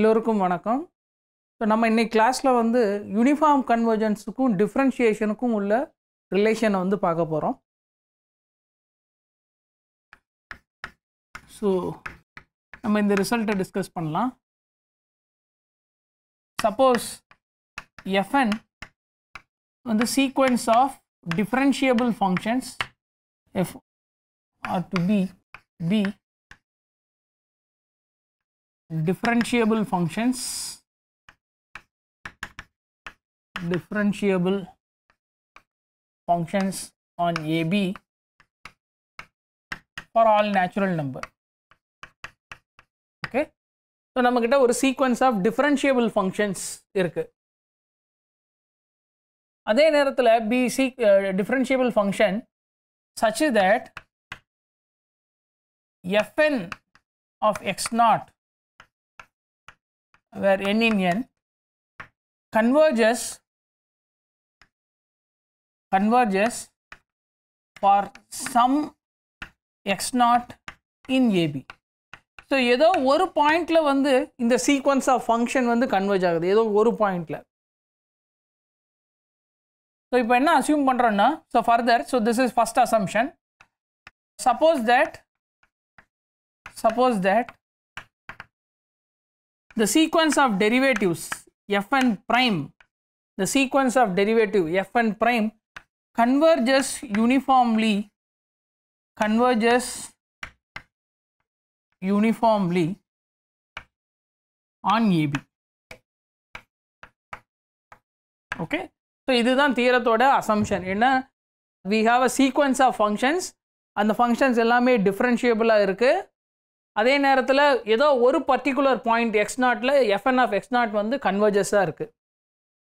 எல்லோருக்கும் வணக்கம் ஸோ நம்ம இன்றைக்கி கிளாஸில் வந்து யூனிஃபார்ம் கன்வர்ஜன்ஸுக்கும் டிஃப்ரென்ஷியேஷனுக்கும் உள்ள ரிலேஷனை வந்து பார்க்க போகிறோம் ஸோ நம்ம இந்த ரிசல்ட்டை டிஸ்கஸ் பண்ணலாம் சப்போஸ் எஃப்என் வந்து sequence of differentiable functions f are to be be differentiable functions differentiable functions on AB for all natural number okay so நம்மகிட்ட ஒரு sequence of differentiable functions இருக்கு அதே நேரத்தில் b differentiable function such that fn of x naught where n in n converges converges for some x naught in ab so ஏதோ ஒரு பாயிண்டில் வந்து இந்த சீக்வன்ஸ் ஆஃப் ஃபங்க்ஷன் வந்து கன்வெர்ஜ் ஆகுது ஏதோ ஒரு பாயிண்டில் ஸோ இப்போ என்ன அசியூம் பண்ணுறோன்னா so further so this is first assumption suppose that suppose that the sequence of derivatives fn prime, the sequence of derivative fn prime converges uniformly, converges uniformly on AB. Okay. So, இதுதான் தீரத்தோட assumption என்ன we have a sequence of functions and the functions எல்லாமே differentiable இருக்கு அதே நேரத்தில் ஏதோ ஒரு particular point x நாட்டில் f n of x naught வந்து கன்வர்ஜஸாக இருக்குது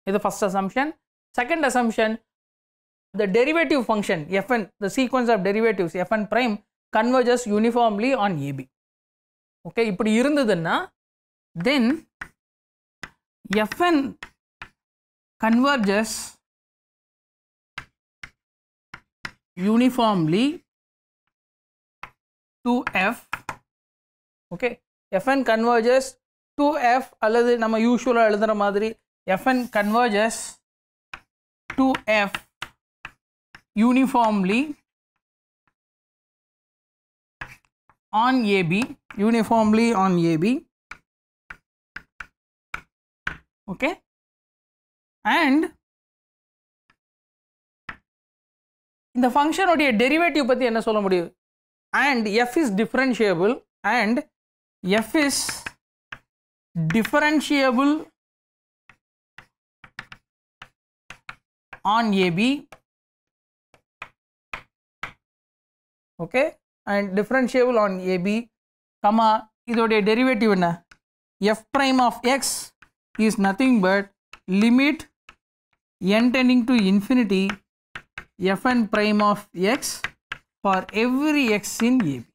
இது first assumption second assumption the derivative function f n the sequence of derivatives f n prime converges uniformly on A B okay இப்படி இருந்ததுன்னா then f n converges uniformly to f okay f n converges to f அல்லது நம்ம யூஸ்வலாக எழுதுகிற மாதிரி f n converges to f uniformly on AB uniformly on AB okay and இந்த function derivative derivative பத்தி என்ன சொல்ல முடியும் and f is differentiable and f is differentiable on AB okay and differentiable on AB comma இதோடைய derivative என்ன f prime of x is nothing but limit n tending to infinity fn prime of x for every x in AB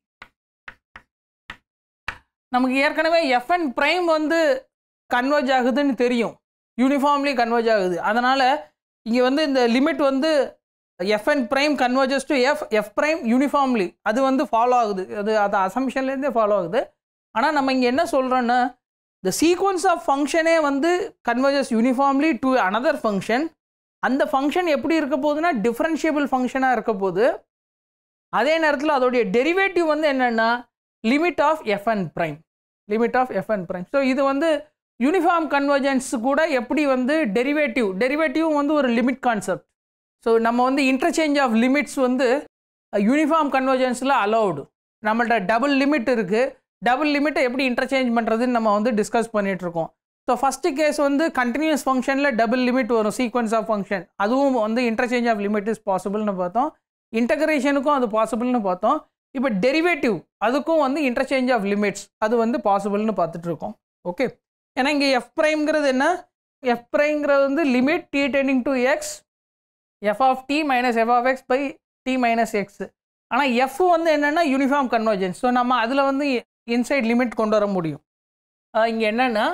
நமக்கு ஏற்கனவே FN prime வந்து converge ஆகுதுன்னு தெரியும் uniformly converge ஆகுது அதனால் இங்கே வந்து இந்த லிமிட் வந்து f n prime converges to f f prime uniformly அது வந்து ஃபாலோ ஆகுது அது அது அசம்ஷன்லேருந்தே ஃபாலோ ஆகுது ஆனால் நம்ம இங்கே என்ன சொல்கிறோன்னா த சீக்வன்ஸ் ஆஃப் ஃபங்க்ஷனே வந்து converges uniformly to another function அந்த ஃபங்க்ஷன் எப்படி இருக்க போகுதுன்னா டிஃப்ரென்ஷியபிள் ஃபங்க்ஷனாக இருக்க போகுது அதே நேரத்தில் அதோடைய டெரிவேட்டிவ் வந்து என்னென்னா limit of f n prime limit of f n prime so இது வந்து யூனிஃபார்ம் கன்வர்ஜென்ஸ் கூட எப்படி வந்து டெரிவேட்டிவ் டெரிவேட்டிவ் வந்து ஒரு லிமிட் கான்செப்ட் ஸோ நம்ம வந்து இன்டர்சேஞ்ச் ஆஃப் லிமிட்ஸ் வந்து யூனிஃபார்ம் கன்வர்ஜென்ஸில் அலௌடு நம்மள்ட்ட டபுள் லிமிட் இருக்குது டபுள் லிமிட்டை எப்படி இன்டர்சேஞ்ச் பண்ணுறதுன்னு நம்ம வந்து டிஸ்கஸ் பண்ணிகிட்ருக்கோம் ஸோ ஃபஸ்ட்டு கேஸ் வந்து கண்டினியூஸ் ஃபங்க்ஷனில் டபுள் லிமிட் வரும் சீக்வன்ஸ் ஆஃப் ஃபங்க்ஷன் அதுவும் வந்து இன்டர்சேஞ்ச் ஆஃப் லிமிட் இஸ் பாசிபிள்னு பார்த்தோம் இன்டகிரேஷனுக்கும் அது பாசிபிள்னு பார்த்தோம் இப்போ டெரிவேட்டிவ் அதுக்கும் வந்து இன்டர்சேஞ்ச் ஆஃப் லிமிட்ஸ் அது வந்து பாசிபிள்னு பார்த்துட்டு இருக்கோம் ஓகே ஏன்னா இங்கே எஃப் ப்ரைம்ங்கிறது என்ன எஃப் ப்ரைம்ங்கிறது வந்து limit t tending to x f of t minus f of x by t minus x ஆனால் எஃப் வந்து என்னென்னா யூனிஃபார்ம் கன்வர்ஜென்ஸ் ஸோ நம்ம அதில் வந்து இன்சைட் லிமிட் கொண்டு வர முடியும் இங்கே என்னென்னா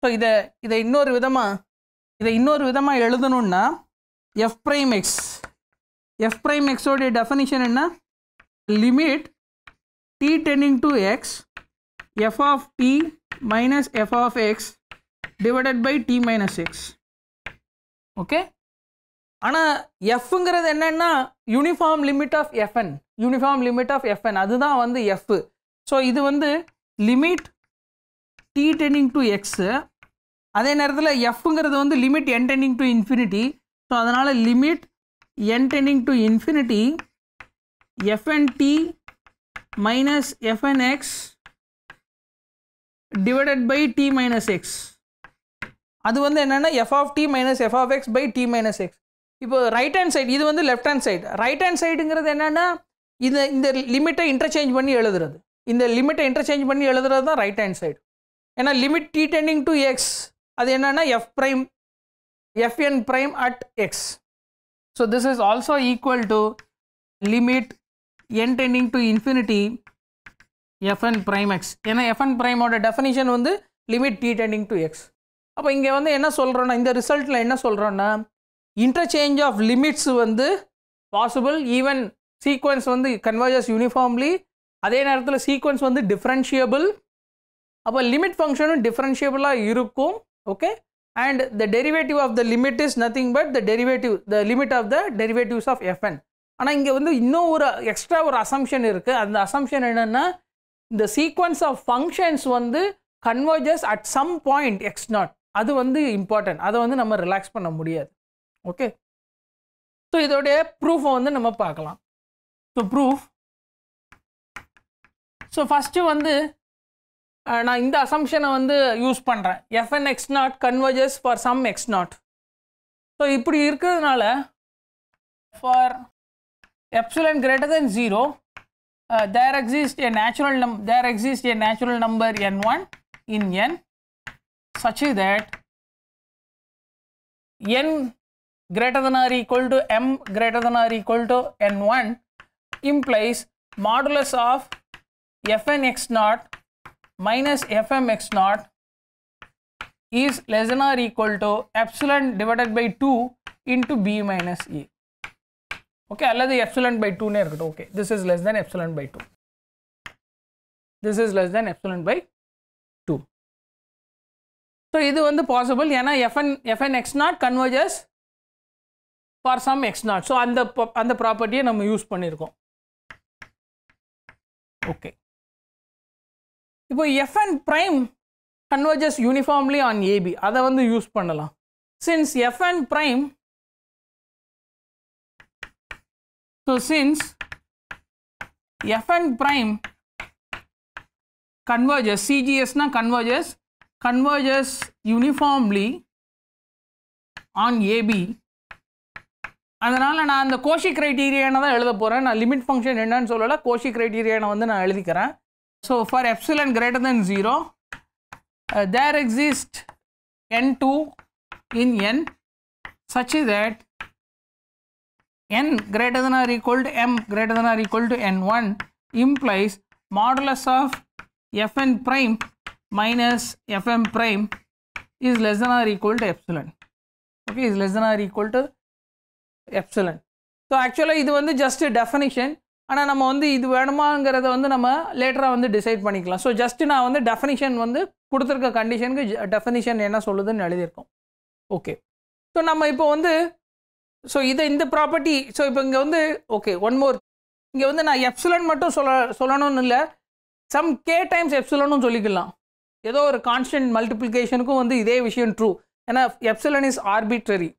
ஸோ இதை இதை இன்னொரு விதமாக இதை இன்னொரு விதமாக எழுதணுன்னா f prime x f prime எக்ஸோடைய டெஃபனிஷன் என்ன limit t tending to x f of t minus f of x divided by t minus x okay ஆனால் எஃப்ங்கிறது என்னென்னா uniform limit of f n uniform limit of f n அதுதான் வந்து f so இது வந்து limit t டென்னிங் to x அதே நேரத்தில் எஃப்ங்கிறது வந்து லிமிட் என் டென்னிங் டு இன்ஃபினிட்டி ஸோ அதனால் லிமிட் என் டென்னிங் to infinity fnt minus fnx divided by t minus x அது வந்து என்னென்னா f of t minus f of x by t minus x இப்போ ரைட் ஹேண்ட் சைடு இது வந்து left hand side right hand சைடுங்கிறது என்னென்னா இந்த இந்த லிமிட்டை இன்டர்சேஞ்ச் பண்ணி எழுதுறது இந்த லிமிட்டை இன்டர்சேஞ்ச் பண்ணி எழுதுறது தான் ரைட் ஹேண்ட் சைடு ஏன்னா limit t tending to x அது என்னென்னா f prime f n prime at x so this is also equal to limit n tending to infinity f n prime x ஏன்னா எஃப்என் ப்ரைமோட டெஃபினிஷன் வந்து limit t tending to x அப்போ இங்கே வந்து என்ன சொல்கிறோன்னா இந்த ரிசல்ட்டில் என்ன சொல்கிறோன்னா இன்டர்சேஞ்ச் ஆஃப் லிமிட்ஸ் வந்து பாசிபிள் ஈவன் சீக்வன்ஸ் வந்து கன்வர்ஜஸ் யூனிஃபார்ம்லி அதே நேரத்தில் சீக்வன்ஸ் வந்து டிஃப்ரென்ஷியபிள் அப்போ லிமிட் ஃபங்க்ஷனும் டிஃப்ரென்ஷியபிளாக இருக்கும் okay and the derivative of the limit is nothing but the derivative the limit of the derivatives of f n ஆனால் இங்கே வந்து இன்னும் ஒரு எக்ஸ்ட்ரா ஒரு அசம்ஷன் இருக்குது அந்த அசம்ஷன் என்னென்னா இந்த சீக்வன்ஸ் ஆஃப் ஃபங்க்ஷன்ஸ் வந்து converges at some point x naught அது வந்து இம்பார்ட்டன்ட் அதை வந்து நம்ம ரிலாக்ஸ் பண்ண முடியாது ஓகே ஸோ இதோடைய ப்ரூஃபை வந்து நம்ம பார்க்கலாம் ஸோ ப்ரூஃப் ஸோ ஃபஸ்ட்டு வந்து நான் இந்த அசம்ஷனை வந்து யூஸ் பண்ணுறேன் f n x not converges for some x naught so இப்படி இருக்கிறதுனால for epsilon greater than 0, uh, there exists a natural num there exists a natural number n1 in n such that n greater than or equal to m greater than or equal to n1 implies modulus of fn x naught minus fm x naught is less than or equal to epsilon divided by 2 into b minus e. Okay அல்லது epsilon by டூனே இருக்கட்டும் okay this is less than epsilon by two this is less than epsilon by two so இது வந்து possible ஏன்னா f n f n x not converges for some x naught so அந்த அந்த ப்ராப்பர்ட்டியை நம்ம யூஸ் பண்ணியிருக்கோம் ஓகே இப்போ f n prime converges uniformly on A B அதை வந்து யூஸ் பண்ணலாம் since f n prime So, since Fn prime converges, CGS na converges, converges uniformly on AB அதனால் நான் அந்த கோஷி க்ரைட்டீரியானை தான் எழுத போகிறேன் நான் லிமிட் ஃபங்க்ஷன் என்னன்னு சொல்லலை கோஷி க்ரைட்டீரியானை வந்து நான் எழுதிக்கிறேன் so for epsilon greater than zero there exist n two in n such that n greater than or equal to m greater than or equal to n1 implies modulus of fn prime minus fm prime is less than or equal to epsilon. Okay, is less than or equal to epsilon. So ஆக்சுவலாக இது வந்து just definition ஆனால் நம்ம வந்து இது வேணுமாங்கிறத வந்து நம்ம லேட்டராக வந்து டிசைட் பண்ணிக்கலாம் ஸோ ஜஸ்ட் நான் வந்து டெஃபனிஷன் வந்து கொடுத்துருக்க கண்டிஷனுக்கு டெஃபனிஷன் என்ன சொல்லுதுன்னு எழுதியிருக்கோம் ஓகே ஸோ நம்ம இப்போ வந்து ஸோ இதை இந்த ப்ராப்பர்ட்டி ஸோ இப்போ இங்கே வந்து ஓகே ஒன் மோர் இங்கே வந்து நான் எப்சுலன் மட்டும் சொல்ல சொல்லணும்னு இல்லை சம் கே டைம்ஸ் எப்சுலனும் சொல்லிக்கலாம் ஏதோ ஒரு கான்ஸ்டன்ட் மல்டிப்ளிகேஷனுக்கும் வந்து இதே விஷயம் ட்ரூ ஏன்னா எப்சுலன் இஸ் ஆர்பிட்ரரி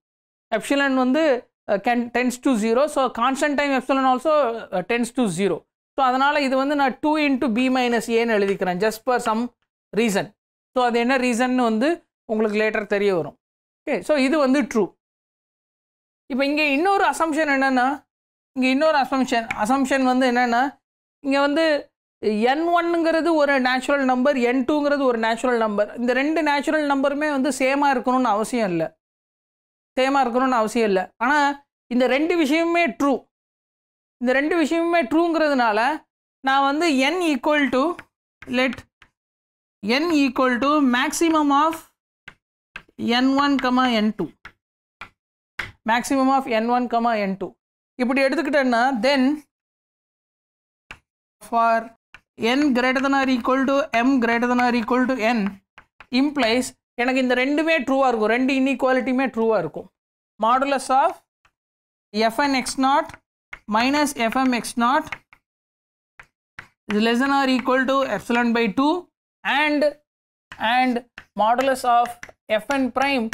எப்சுலன் வந்து can tends to zero so constant time epsilon also tends to zero so அதனால் இது வந்து நான் டூ இன்ட்டு பி மைனஸ் ஏன்னு எழுதிக்கிறேன் just for some reason so அது என்ன ரீசன் வந்து உங்களுக்கு லேட்டர் தெரிய வரும் ஓகே ஸோ இது வந்து ட்ரூ இப்போ இங்கே இன்னொரு அசம்ஷன் என்னென்னா இங்கே இன்னொரு அசம்ஷன் அசம்ஷன் வந்து என்னென்னா இங்கே வந்து என் ஒன்னுங்கிறது ஒரு நேச்சுரல் நம்பர் என் டூங்கிறது ஒரு நேச்சுரல் நம்பர் இந்த ரெண்டு நேச்சுரல் நம்பருமே வந்து சேமாக இருக்கணும்னு அவசியம் இல்லை சேமாக இருக்கணும்னு அவசியம் இல்லை ஆனால் இந்த ரெண்டு விஷயமுமே ட்ரூ இந்த ரெண்டு விஷயமுமே ட்ரூங்கிறதுனால நான் வந்து n equal to let n equal to maximum of n one comma n two maximum of n1 comma n2 If இப்படி எடுத்துக்கிட்டேன்னா then for n greater than or equal to m greater than or equal to n implies எனக்கு இந்த ரெண்டுமே ட்ரூவாக இருக்கும் ரெண்டு இன்இக்வாலிட்டியுமே ட்ரூவாக இருக்கும் modulus Modulus of f n x naught minus fm naught is less than or equal to epsilon by 2 and and modulus of fn prime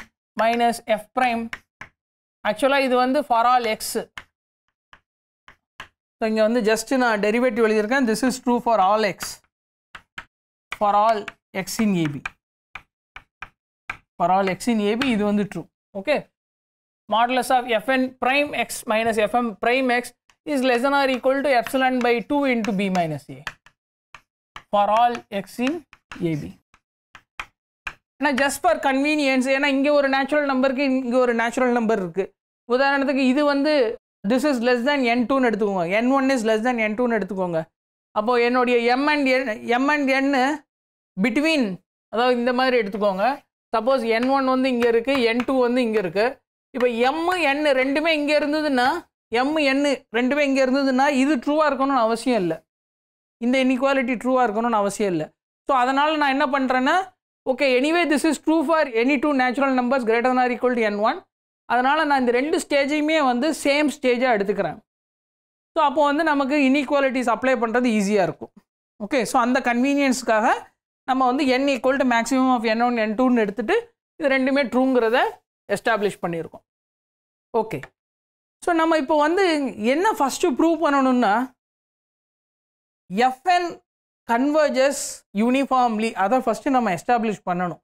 minus f prime ஆக்சுவலாக இது வந்து ஃபார் ஆல் எக்ஸ் ஸோ இங்கே வந்து just நான் derivative எழுதியிருக்கேன் this is true for all x for all x in A B for all x in A B இது வந்து true okay modulus of f n prime x minus f m prime x is less or equal to epsilon by two into b minus a for all x in A B ஆனால் just for convenience ஏன்னா இங்கே ஒரு natural நம்பருக்கு இங்கே ஒரு natural number இருக்குது உதாரணத்துக்கு இது வந்து this is less than n டூன்னு எடுத்துக்கோங்க n one is less than n டூன்னு எடுத்துக்கோங்க அப்போது என்னுடைய m and n m and n between அதாவது இந்த மாதிரி எடுத்துக்கோங்க சப்போஸ் என் ஒன் வந்து இங்கே இருக்குது என் டூ வந்து இங்கே இருக்குது இப்போ எம்மு என்னு ரெண்டுமே இங்கே இருந்ததுன்னா எம்மு என்னு ரெண்டுமே இங்கே இருந்ததுன்னா இது ட்ரூவாக இருக்கணும்னு அவசியம் இல்லை இந்த இன்இக்வாலிட்டி ட்ரூவாக இருக்கணும்னு அவசியம் இல்லை ஸோ அதனால் நான் என்ன பண்ணுறேன்னா okay anyway this is true for any two natural numbers greater or equal to n one அதனால் நான் இந்த ரெண்டு ஸ்டேஜையுமே வந்து சேம் ஸ்டேஜாக எடுத்துக்கிறேன் ஸோ அப்போ வந்து நமக்கு இன்இக்வாலிட்டிஸ் அப்ளை பண்ணுறது ஈஸியாக இருக்கும் ஓகே ஸோ அந்த கன்வீனியன்ஸுக்காக நம்ம வந்து n equal to maximum of n one n டூன்னு எடுத்துகிட்டு இது ரெண்டுமே ட்ரூங்கிறத எஸ்டாப்ளிஷ் பண்ணியிருக்கோம் ஓகே ஸோ நம்ம இப்போ வந்து என்ன ஃபஸ்ட்டு ப்ரூவ் பண்ணணும்னா எஃப்என் கன்வர்ஜஸ் யூனிஃபார்ம்லி அதை ஃபஸ்ட்டு நம்ம எஸ்டாப்ளிஷ் பண்ணணும்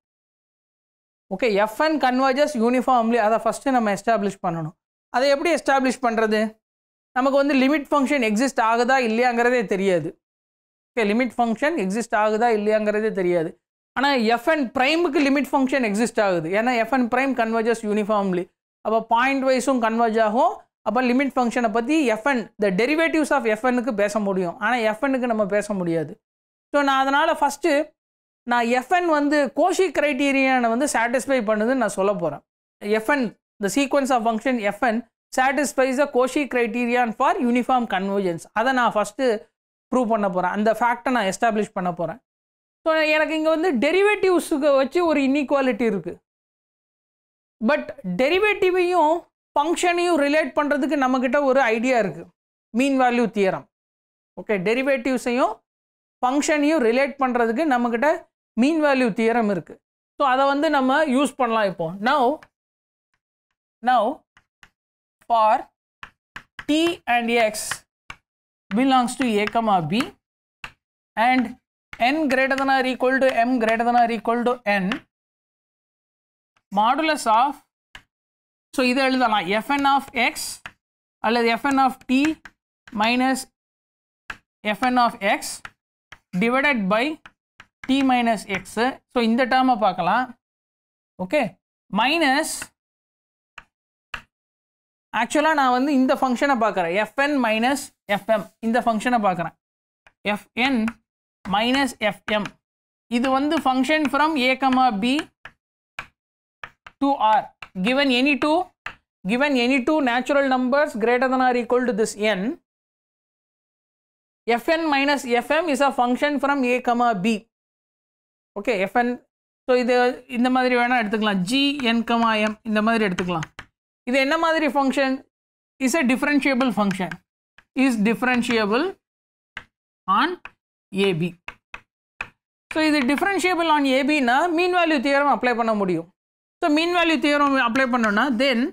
ஓகே எஃப்என் கன்வர்ஜஸ் யூனிஃபார்ம்லி அதை ஃபஸ்ட்டு நம்ம எஸ்டாப்ளிஷ் பண்ணணும் அதை எப்படி எஸ்டாப்ளிஷ் பண்ணுறது நமக்கு வந்து லிமிட் ஃபங்க்ஷன் எக்ஸிஸ்ட் ஆகுதா இல்லையாங்கிறதே தெரியாது ஓகே லிமிட் ஃபங்க்ஷன் எக்ஸிஸ்ட் ஆகுதா இல்லையாங்கிறதே தெரியாது ஆனால் எஃப்என் ப்ரைமுக்கு லிமிட் ஃபங்க்ஷன் எக்ஸிஸ்ட் ஆகுது ஏன்னா எஃப்என் ப்ரைம் கன்வர்ஜஸ் யூனிஃபார்ம்லி அப்போ பாயிண்ட் வைஸும் கன்வர்ஜ் ஆகும் அப்போ லிமிட் ஃபங்க்ஷனை பற்றி எஃப்என் த டெரிவேட்டிவ்ஸ் ஆஃப் எஃப்என்னுக்கு பேச முடியும் ஆனால் எஃப்என்னுக்கு நம்ம பேச முடியாது ஸோ நான் அதனால் ஃபஸ்ட்டு நான் எஃப்என் வந்து கோஷி க்ரைட்டீரியனை வந்து சாட்டிஸ்ஃபை பண்ணுதுன்னு நான் சொல்ல போகிறேன் f n the sequence of function f n satisfies the Cauchy criterion for uniform convergence அதை நான் ஃபஸ்ட்டு ப்ரூவ் பண்ண போகிறேன் அந்த ஃபேக்டை நான் எஸ்டாப்ளிஷ் பண்ண போகிறேன் ஸோ எனக்கு இங்கே வந்து டெரிவேட்டிவ்ஸுக்கு வச்சு ஒரு இன்இக்வாலிட்டி இருக்குது பட் டெரிவேட்டிவையும் ஃபங்க்ஷனையும் ரிலேட் பண்ணுறதுக்கு நம்மக்கிட்ட ஒரு ஐடியா இருக்குது மீன் வேல்யூ தியரம் ஓகே டெரிவேட்டிவ்ஸையும் ஃபங்க்ஷனையும் ரிலேட் பண்ணுறதுக்கு நம்மக்கிட்ட மீன் வேல்யூ தியரம் இருக்குது ஸோ அதை வந்து நம்ம யூஸ் பண்ணலாம் இப்போ now now for t and x belongs to a comma b and n greater than or equal to m greater than or equal to n modulus of so இதை எழுதலாம் f n of x அல்லது f n of t minus f n of x divided by t minus x so இந்த டேர்மை பார்க்கலாம் okay minus ஆக்சுவலாக நான் வந்து இந்த ஃபங்க்ஷனை பார்க்குறேன் எஃப்என் மைனஸ் எஃப்எம் இந்த ஃபங்க்ஷனை பார்க்குறேன் எஃப்என் மைனஸ் எஃப்எம் இது வந்து function from a comma b to R given any two given any two natural numbers greater than or equal to this n fn minus fm is a function from a comma b okay f n so இது இந்த மாதிரி வேணால் எடுத்துக்கலாம் G N comma M இந்த மாதிரி எடுத்துக்கலாம் இது என்ன மாதிரி function is a differentiable function is differentiable on a b so இது டிஃப்ரென்ஷியபிள் ஆன் ஏபின்னா மீன் வேல்யூ தியரம் அப்ளை பண்ண முடியும் so mean value theorem apply பண்ணோன்னா then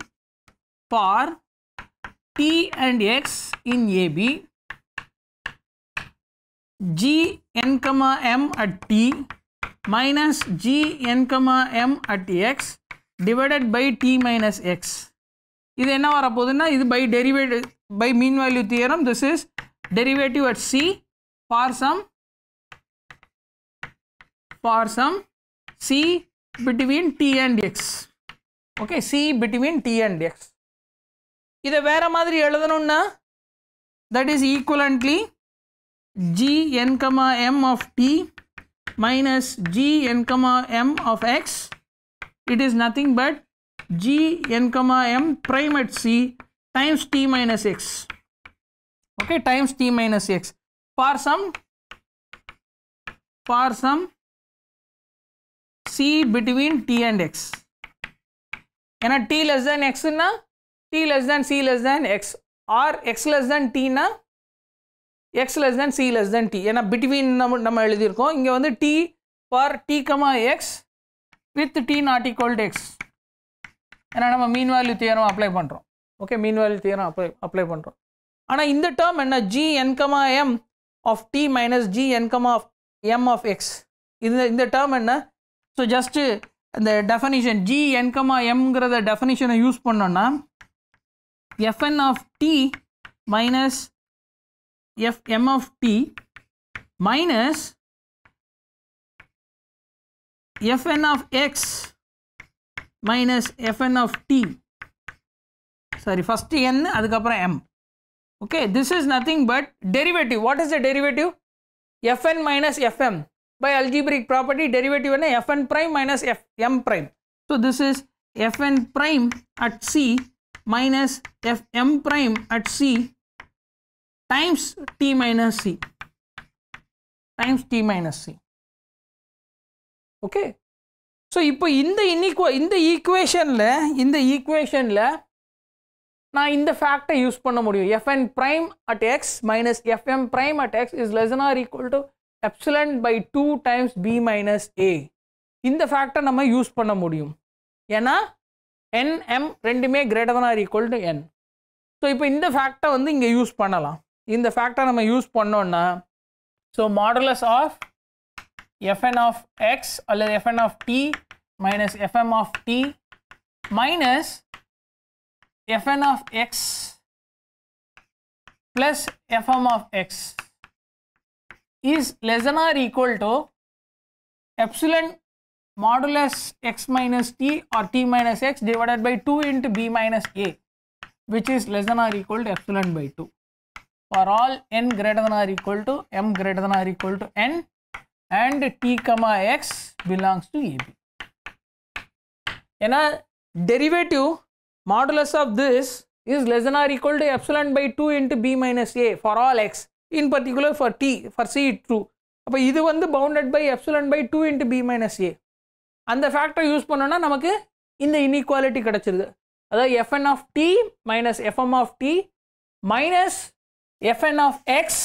for t and x in a b g n comma m at t minus g n comma m at x divided by t minus x. இது என்ன வரப்போதுன்னா இது by derivative by mean value theorem this is derivative at c for some for some c between t and x okay c between t and x இதை வேற மாதிரி எழுதணும்னா that is equivalently g n comma m of t minus g n comma m of x it is nothing but g n comma m prime at c times t minus x okay times t minus x for some for some c between t and x and t less than x na. t less than c less than x or x less than t na. X less than c less than t ஏன்னா between நம்ம நம்ம எழுதியிருக்கோம் இங்கே வந்து t bar t comma x with t not equal to x ஏன்னா நம்ம mean value theorem apply பண்ணுறோம் okay mean value theorem apply apply பண்ணுறோம் ஆனால் இந்த டேர்ம் என்ன g n comma m of t minus g n comma of m of x இந்த இந்த term என்ன ஸோ ஜஸ்ட்டு இந்த டெஃபனிஷன் ஜி என்கமா எம்ங்கிறத டெஃபனிஷனை யூஸ் பண்ணோன்னா f n of t minus fm of t minus fn of x minus fn of t sorry first n அதுக்கப்புறம் m okay this is nothing but derivative what is the derivative fn minus fm by algebraic property derivative என்ன fn prime minus fm prime so this is fn prime at c minus fm prime at c times t minus c times t minus c okay so இப்போ இந்த இன்இக்வ இந்த ஈக்குவேஷனில் இந்த ஈக்குவேஷனில் நான் இந்த ஃபேக்டை use பண்ண முடியும் f n prime at x minus f m prime at x is less or equal to epsilon by two times b minus a இந்த ஃபேக்டை நம்ம யூஸ் பண்ண முடியும் ஏன்னா என் எம் ரெண்டுமே greater than or equal to n so இப்போ இந்த ஃபேக்டை வந்து இங்கே யூஸ் பண்ணலாம் In the factor, ஃபேக்டை நம்ம யூஸ் பண்ணோன்னா so modulus of fn of x அல்லது fn of t minus fm of t minus fn of x plus fm of x is less than or equal to epsilon modulus x minus t or t minus x divided by 2 into b minus a which is less than or equal to epsilon by 2. for all n greater than or equal to m greater than or equal to n and t comma x belongs to ab ena derivative modulus of this is less than or equal to epsilon by 2 into b minus a for all x in particular for t for c it true அப்போ இது வந்து bounded by epsilon by two into b minus a அந்த ஃபேக்டரை use பண்ணோன்னா நமக்கு இந்த inequality கிடச்சிருது அதாவது f n of t minus f m of t minus fn of x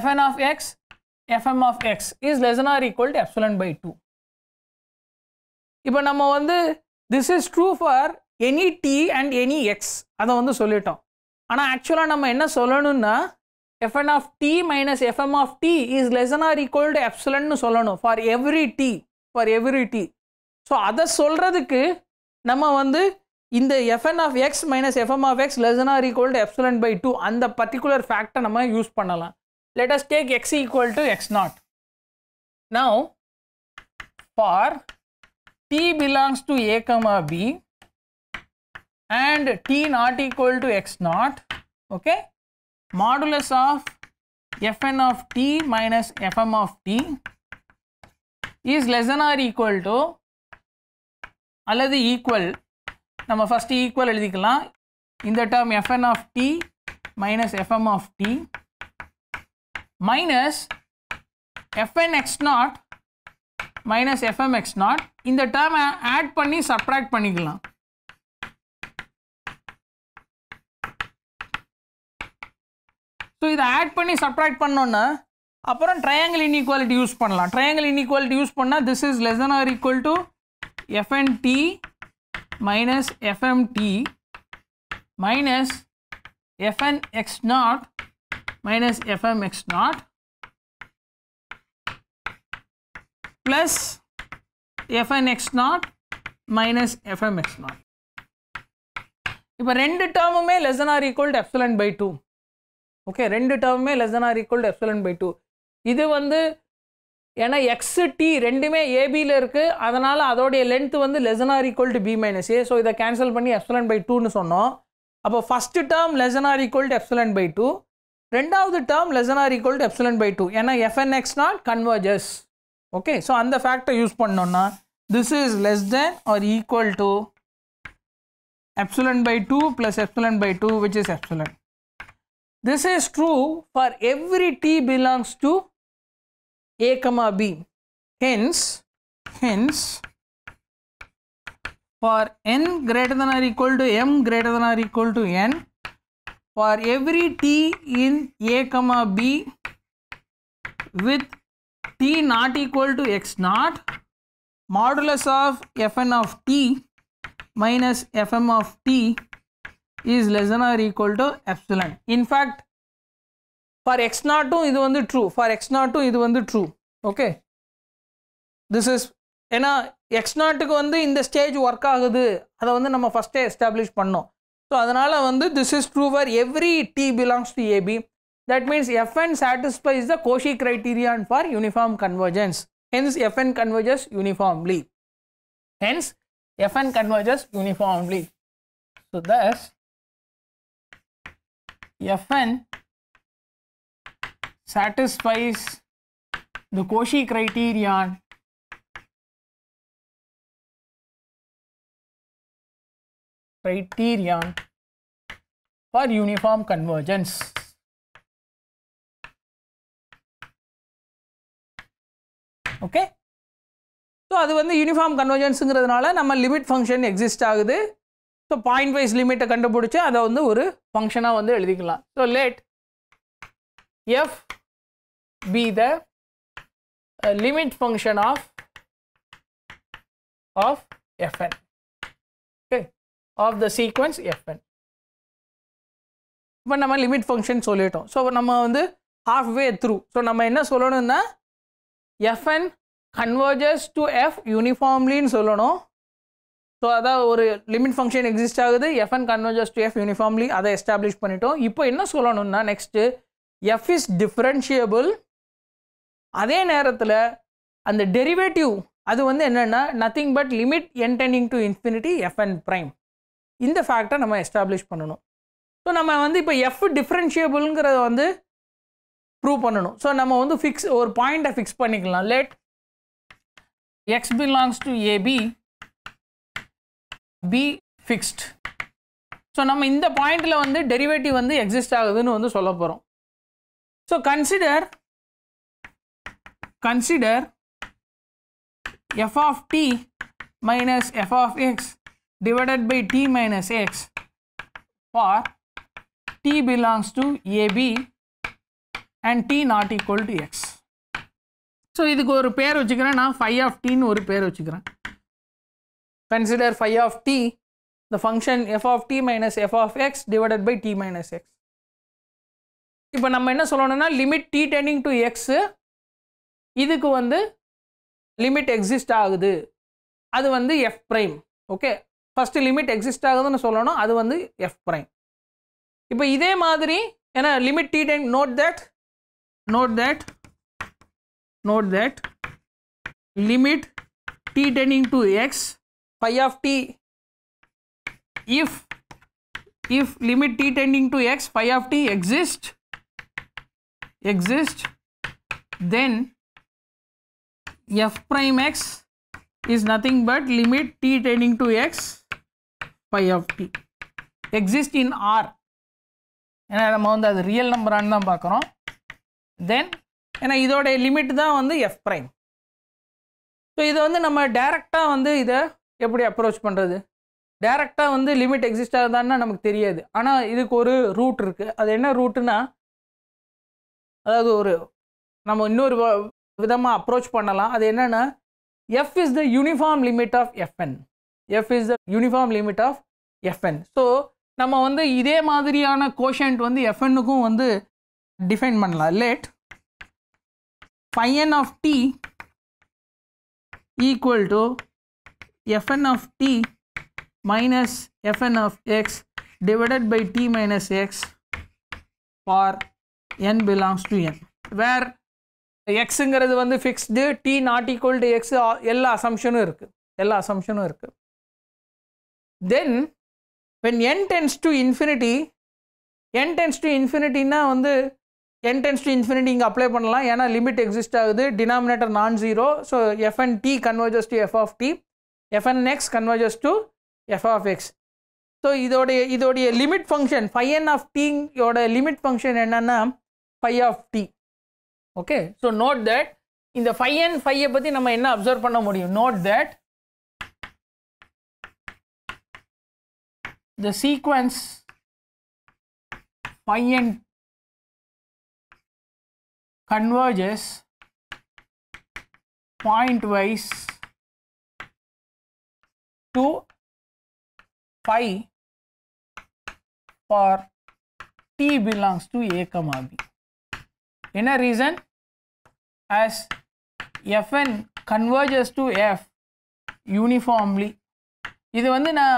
fn of x fm of x is less than or equal to epsilon by 2 இப்போ நம்ம வந்து this is true for any t and any x அதை வந்து சொல்லிட்டோம் ஆனால் ஆக்சுவலாக நம்ம என்ன சொல்லணும்னா f n of t minus f m of t is less than or equal to எப்சலன்னு சொல்லணும் for every t for every t so அதை சொல்கிறதுக்கு நம்ம வந்து இந்த of x minus fm of x less than or equal to epsilon by two அந்த particular factor நம்ம use பண்ணலாம் let us take x equal to x naught. Now, for t belongs to a comma b and t not equal to x naught, okay, modulus of fn of t minus fm of t is less than or equal to அல்லது equal நம்ம first equal எழுதிக்கலாம் இந்த term f n of t minus f m of t minus f n x naught minus f m x naught இந்த term add பண்ணி subtract பண்ணிக்கலாம் so இதை add பண்ணி subtract பண்ணோன்னா அப்புறம் ட்ரையாங்கிள் இன்இக்வாலிட்டி யூஸ் பண்ணலாம் ட்ரையாங்கிள் இன்இக்வாலிட்டி யூஸ் பண்ணால் this is less than or equal to f n t minus fmt minus fn x naught minus fm x naught plus fn x naught minus fm x naught இப்போ ரெண்டு டேர்முமே less than or equal to epsilon by two okay ரெண்டு டேர்முமே less than or equal to epsilon by two இது வந்து ஏன்னா x D ரெண்டுமே ஏபியில் இருக்குது அதனால் அதோடைய லென்த் வந்து less than or equal to b minus a so இதை கேன்சல் பண்ணி எஃப்சலன் பை டூன்னு சொன்னோம் அப்போ first term less than or equal to epsilon by two ரெண்டாவது term less than or equal to epsilon by two ஏன்னா f n x not converges okay so அந்த ஃபேக்டை use பண்ணோன்னா this is less than or equal to epsilon by two plus epsilon by two which is epsilon. This is true for every t belongs to a comma b hence hence for n greater than or equal to m greater than or equal to n for every t in a comma b with t not equal to x naught modulus of fn of t minus fm of t is less than or equal to epsilon in fact for x நாட்டும் இது வந்து true for x நாட்டும் இது வந்து true okay this is ஏன்னா x நாட்டுக்கு வந்து இந்த ஸ்டேஜ் ஒர்க் ஆகுது அதை வந்து நம்ம ஃபஸ்ட்டே எஸ்டாப்ளிஷ் பண்ணோம் ஸோ அதனால் வந்து this is true for every t belongs to a b that means f n satisfies the Cauchy criterion for uniform convergence hence f n converges uniformly hence f n converges uniformly so thus f n satisfies the Cauchy criterion criterion for uniform convergence. Okay so அது வந்து uniform கன்வர்ஜன்ஸுங்கிறதுனால நம்ம limit function exist ஆகுது so point wise லிமிட்டை கண்டுபிடிச்சி அதை வந்து ஒரு ஃபங்க்ஷனாக வந்து எழுதிக்கலாம் so let f be the uh, limit function of of fn okay of the sequence fn இப்போ நம்ம லிமிட் ஃபங்க்ஷன் சொல்லிட்டோம் ஸோ நம்ம வந்து ஹாஃப் வே த்ரூ ஸோ நம்ம என்ன சொல்லணும்னா எஃப்என் கன்வர்ஜஸ் டு எஃப் யூனிஃபார்ம்லின்னு சொல்லணும் ஸோ அதான் ஒரு லிமிட் ஃபங்க்ஷன் எக்ஸிஸ்ட் ஆகுது f n converges to f uniformly அதை எஸ்டாப்ளிஷ் பண்ணிட்டோம் இப்போ என்ன சொல்லணும்னா நெக்ஸ்ட்டு எஃப் இஸ் டிஃப்ரென்ஷியபிள் அதே நேரத்தில் அந்த டெரிவேட்டிவ் அது வந்து என்னென்னா nothing but limit n tending to infinity f and prime இந்த ஃபேக்டை நம்ம எஸ்டாப்ளிஷ் பண்ணணும் ஸோ நம்ம வந்து இப்போ எஃப் டிஃப்ரென்ஷியபிள்ங்கிறத வந்து ப்ரூவ் பண்ணணும் ஸோ நம்ம வந்து ஃபிக்ஸ் ஒரு பாயிண்ட்டை ஃபிக்ஸ் பண்ணிக்கலாம் let x belongs to a b be fixed so நம்ம இந்த பாயிண்டில் வந்து டெரிவேட்டிவ் வந்து எக்ஸிஸ்ட் ஆகுதுன்னு வந்து சொல்ல போகிறோம் so consider consider f of t minus f of x divided by t minus x for t belongs to ab and t not equal to x. So இதுக்கு ஒரு பேர் வச்சுக்கிறேன் நான் ஃபைவ் ஆஃப் டின்னு ஒரு பேர் வச்சுக்கிறேன் consider phi of t the function f of t minus f of x divided by t minus x இப்போ நம்ம என்ன சொல்லணும்னா limit t tending to x இதுக்கு வந்து லிமிட் எக்ஸிஸ்ட் ஆகுது அது வந்து f prime okay first limit exist ஆகுதுன்னு சொல்லணும் அது வந்து எஃப் ப்ரைம் இப்போ இதே மாதிரி ஏன்னா limit t time note that note that note that limit t tending to x phi of t if if limit t tending to x phi of t exist exist then f prime x is nothing but limit t tending to x phi of t exist in R ஏன்னா நம்ம வந்து அது real நம்பரான்னு தான் பார்க்குறோம் தென் ஏன்னா இதோடைய limit தான் வந்து எஃப் ப்ரைம் ஸோ இதை வந்து நம்ம டைரெக்டாக வந்து இதை எப்படி அப்ரோச் பண்ணுறது டைரெக்டாக வந்து லிமிட் எக்ஸிஸ்ட் ஆகுதான்னா நமக்கு தெரியாது ஆனால் இதுக்கு ஒரு ரூட் இருக்குது அது என்ன ரூட்டுனா அதாவது ஒரு நம்ம இன்னொரு விதமாக அப்ரோச் பண்ணலாம் அது என்னென்னா f is the uniform limit of f n f is the uniform limit of f n so நம்ம வந்து இதே மாதிரியான கோஷன்ட் வந்து எஃப்என்னுக்கும் வந்து டிஃபைன் பண்ணலாம் let phi n of t equal to f n of t minus f n of x divided by t minus x for n belongs to N where எக்ஸுங்கிறது வந்து fixed t not equal to x எல்லா அசம்ஷனும் இருக்குது எல்லா அசம்ஷனும் இருக்குது then when n tends to infinity n tends to இன்ஃபினிட்டின்னா வந்து என் டென்ஸ் டு இன்ஃபினிட்டி இங்கே அப்ளை பண்ணலாம் ஏன்னா லிமிட் எக்ஸிஸ்ட் ஆகுது denominator non zero so f n D converges to f of t f n x converges to f of x so இதோடைய இதோடைய limit function phi n of டியோட limit function என்னென்னா phi of t okay so note that இந்த phi and ஃபைவை பற்றி நம்ம என்ன observe பண்ண முடியும் note that the sequence phi n converges pointwise to phi for t belongs to a comma b என்ன reason as fn converges to f uniformly இது வந்து நான்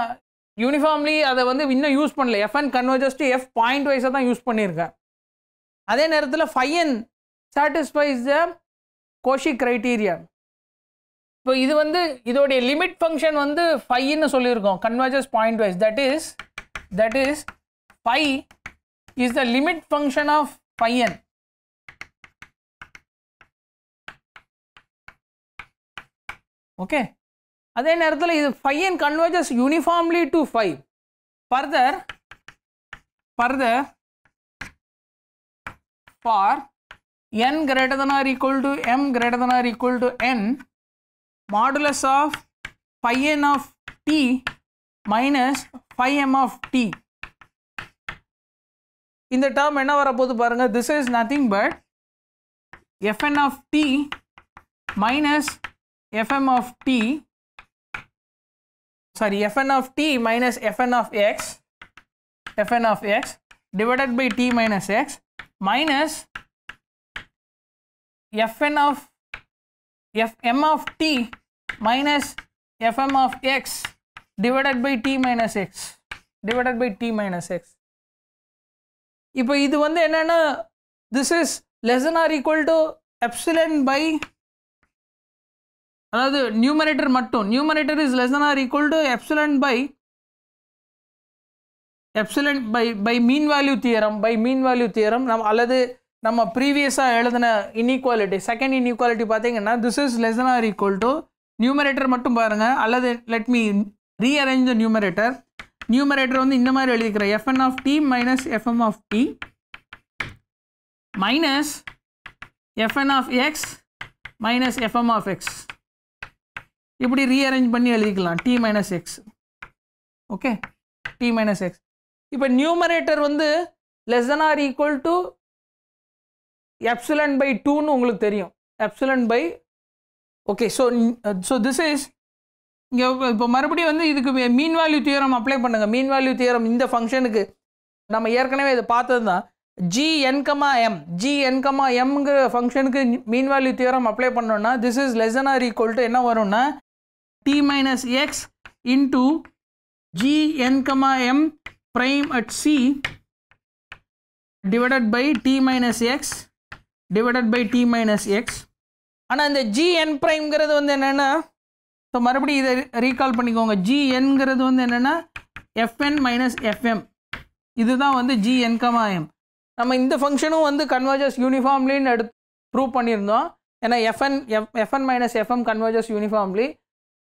யூனிஃபார்ம்லி அதை வந்து இன்னும் யூஸ் பண்ணல f n converges to f point வைஸாக தான் யூஸ் பண்ணியிருக்கேன் அதே நேரத்தில் n satisfies the Cauchy criteria இப்போ இது வந்து இதோடைய லிமிட் ஃபங்க்ஷன் வந்து ஃபைன்னு சொல்லியிருக்கோம் converges point wise that is that is phi is the limit function of phi n okay அதே நேரத்தில் இது phi and converges uniformly to phi further further for n greater than or equal to m greater than or equal to n modulus of phi n of t minus phi m of t இந்த term என்ன வரப்போது பாருங்க this is nothing but fn of t minus fm of t sorry fn of t minus fn of x fn of x divided by t minus x minus fn of fm of t minus fm of x divided by t minus x divided by t minus x இப்போ இது வந்து என்னன்னா this is less than or equal to epsilon by அதாவது numerator மட்டும் numerator is less than or equal to epsilon by epsilon by by mean value theorem by mean value theorem நம் அல்லது நம்ம ப்ரீவியஸாக எழுதின இன்இக்வாலிட்டி செகண்ட் இன்இக்வாலிட்டி பார்த்தீங்கன்னா this is less than or equal to numerator மட்டும் பாருங்கள் அல்லது let me rearrange the numerator numerator வந்து இந்த மாதிரி எழுதிக்கிறேன் f n of t minus f m of t minus f n of x minus f m of X இப்படி rearrange பண்ணி எழுதிக்கலாம் t minus x okay t minus x இப்போ நியூமரேட்டர் வந்து less than or equal to epsilon by டூன்னு உங்களுக்கு தெரியும் epsilon by okay so so this is இங்கே இப்போ மறுபடியும் வந்து இதுக்கு மீன் வேல்யூ தியரம் அப்ளை பண்ணுங்கள் மீன் வேல்யூ தியரம் இந்த ஃபங்க்ஷனுக்கு நம்ம ஏற்கனவே இதை பார்த்தது தான் g n comma m g n comma எம்ங்கிற ஃபங்க்ஷனுக்கு மீன் வேல்யூ தியரம் அப்ளை பண்ணோன்னா this is less or equal to என்ன வரும்னா t minus x into g n comma m prime at c divided by t minus x divided by t minus ஆனால் இந்த gn ப்ரைம்ங்கிறது வந்து என்னென்னா so மறுபடியும் இதை recall பண்ணிக்கோங்க gnங்கிறது வந்து என்னென்னா எஃப்என் மைனஸ் எஃப்எம் இதுதான் வந்து gn கமா m நம்ம இந்த ஃபங்க்ஷனும் வந்து கன்வர்ஜஸ் யூனிஃபார்ம்லின்னு எடுத்து ப்ரூவ் பண்ணியிருந்தோம் ஏன்னா f n f f n minus f m converges uniformly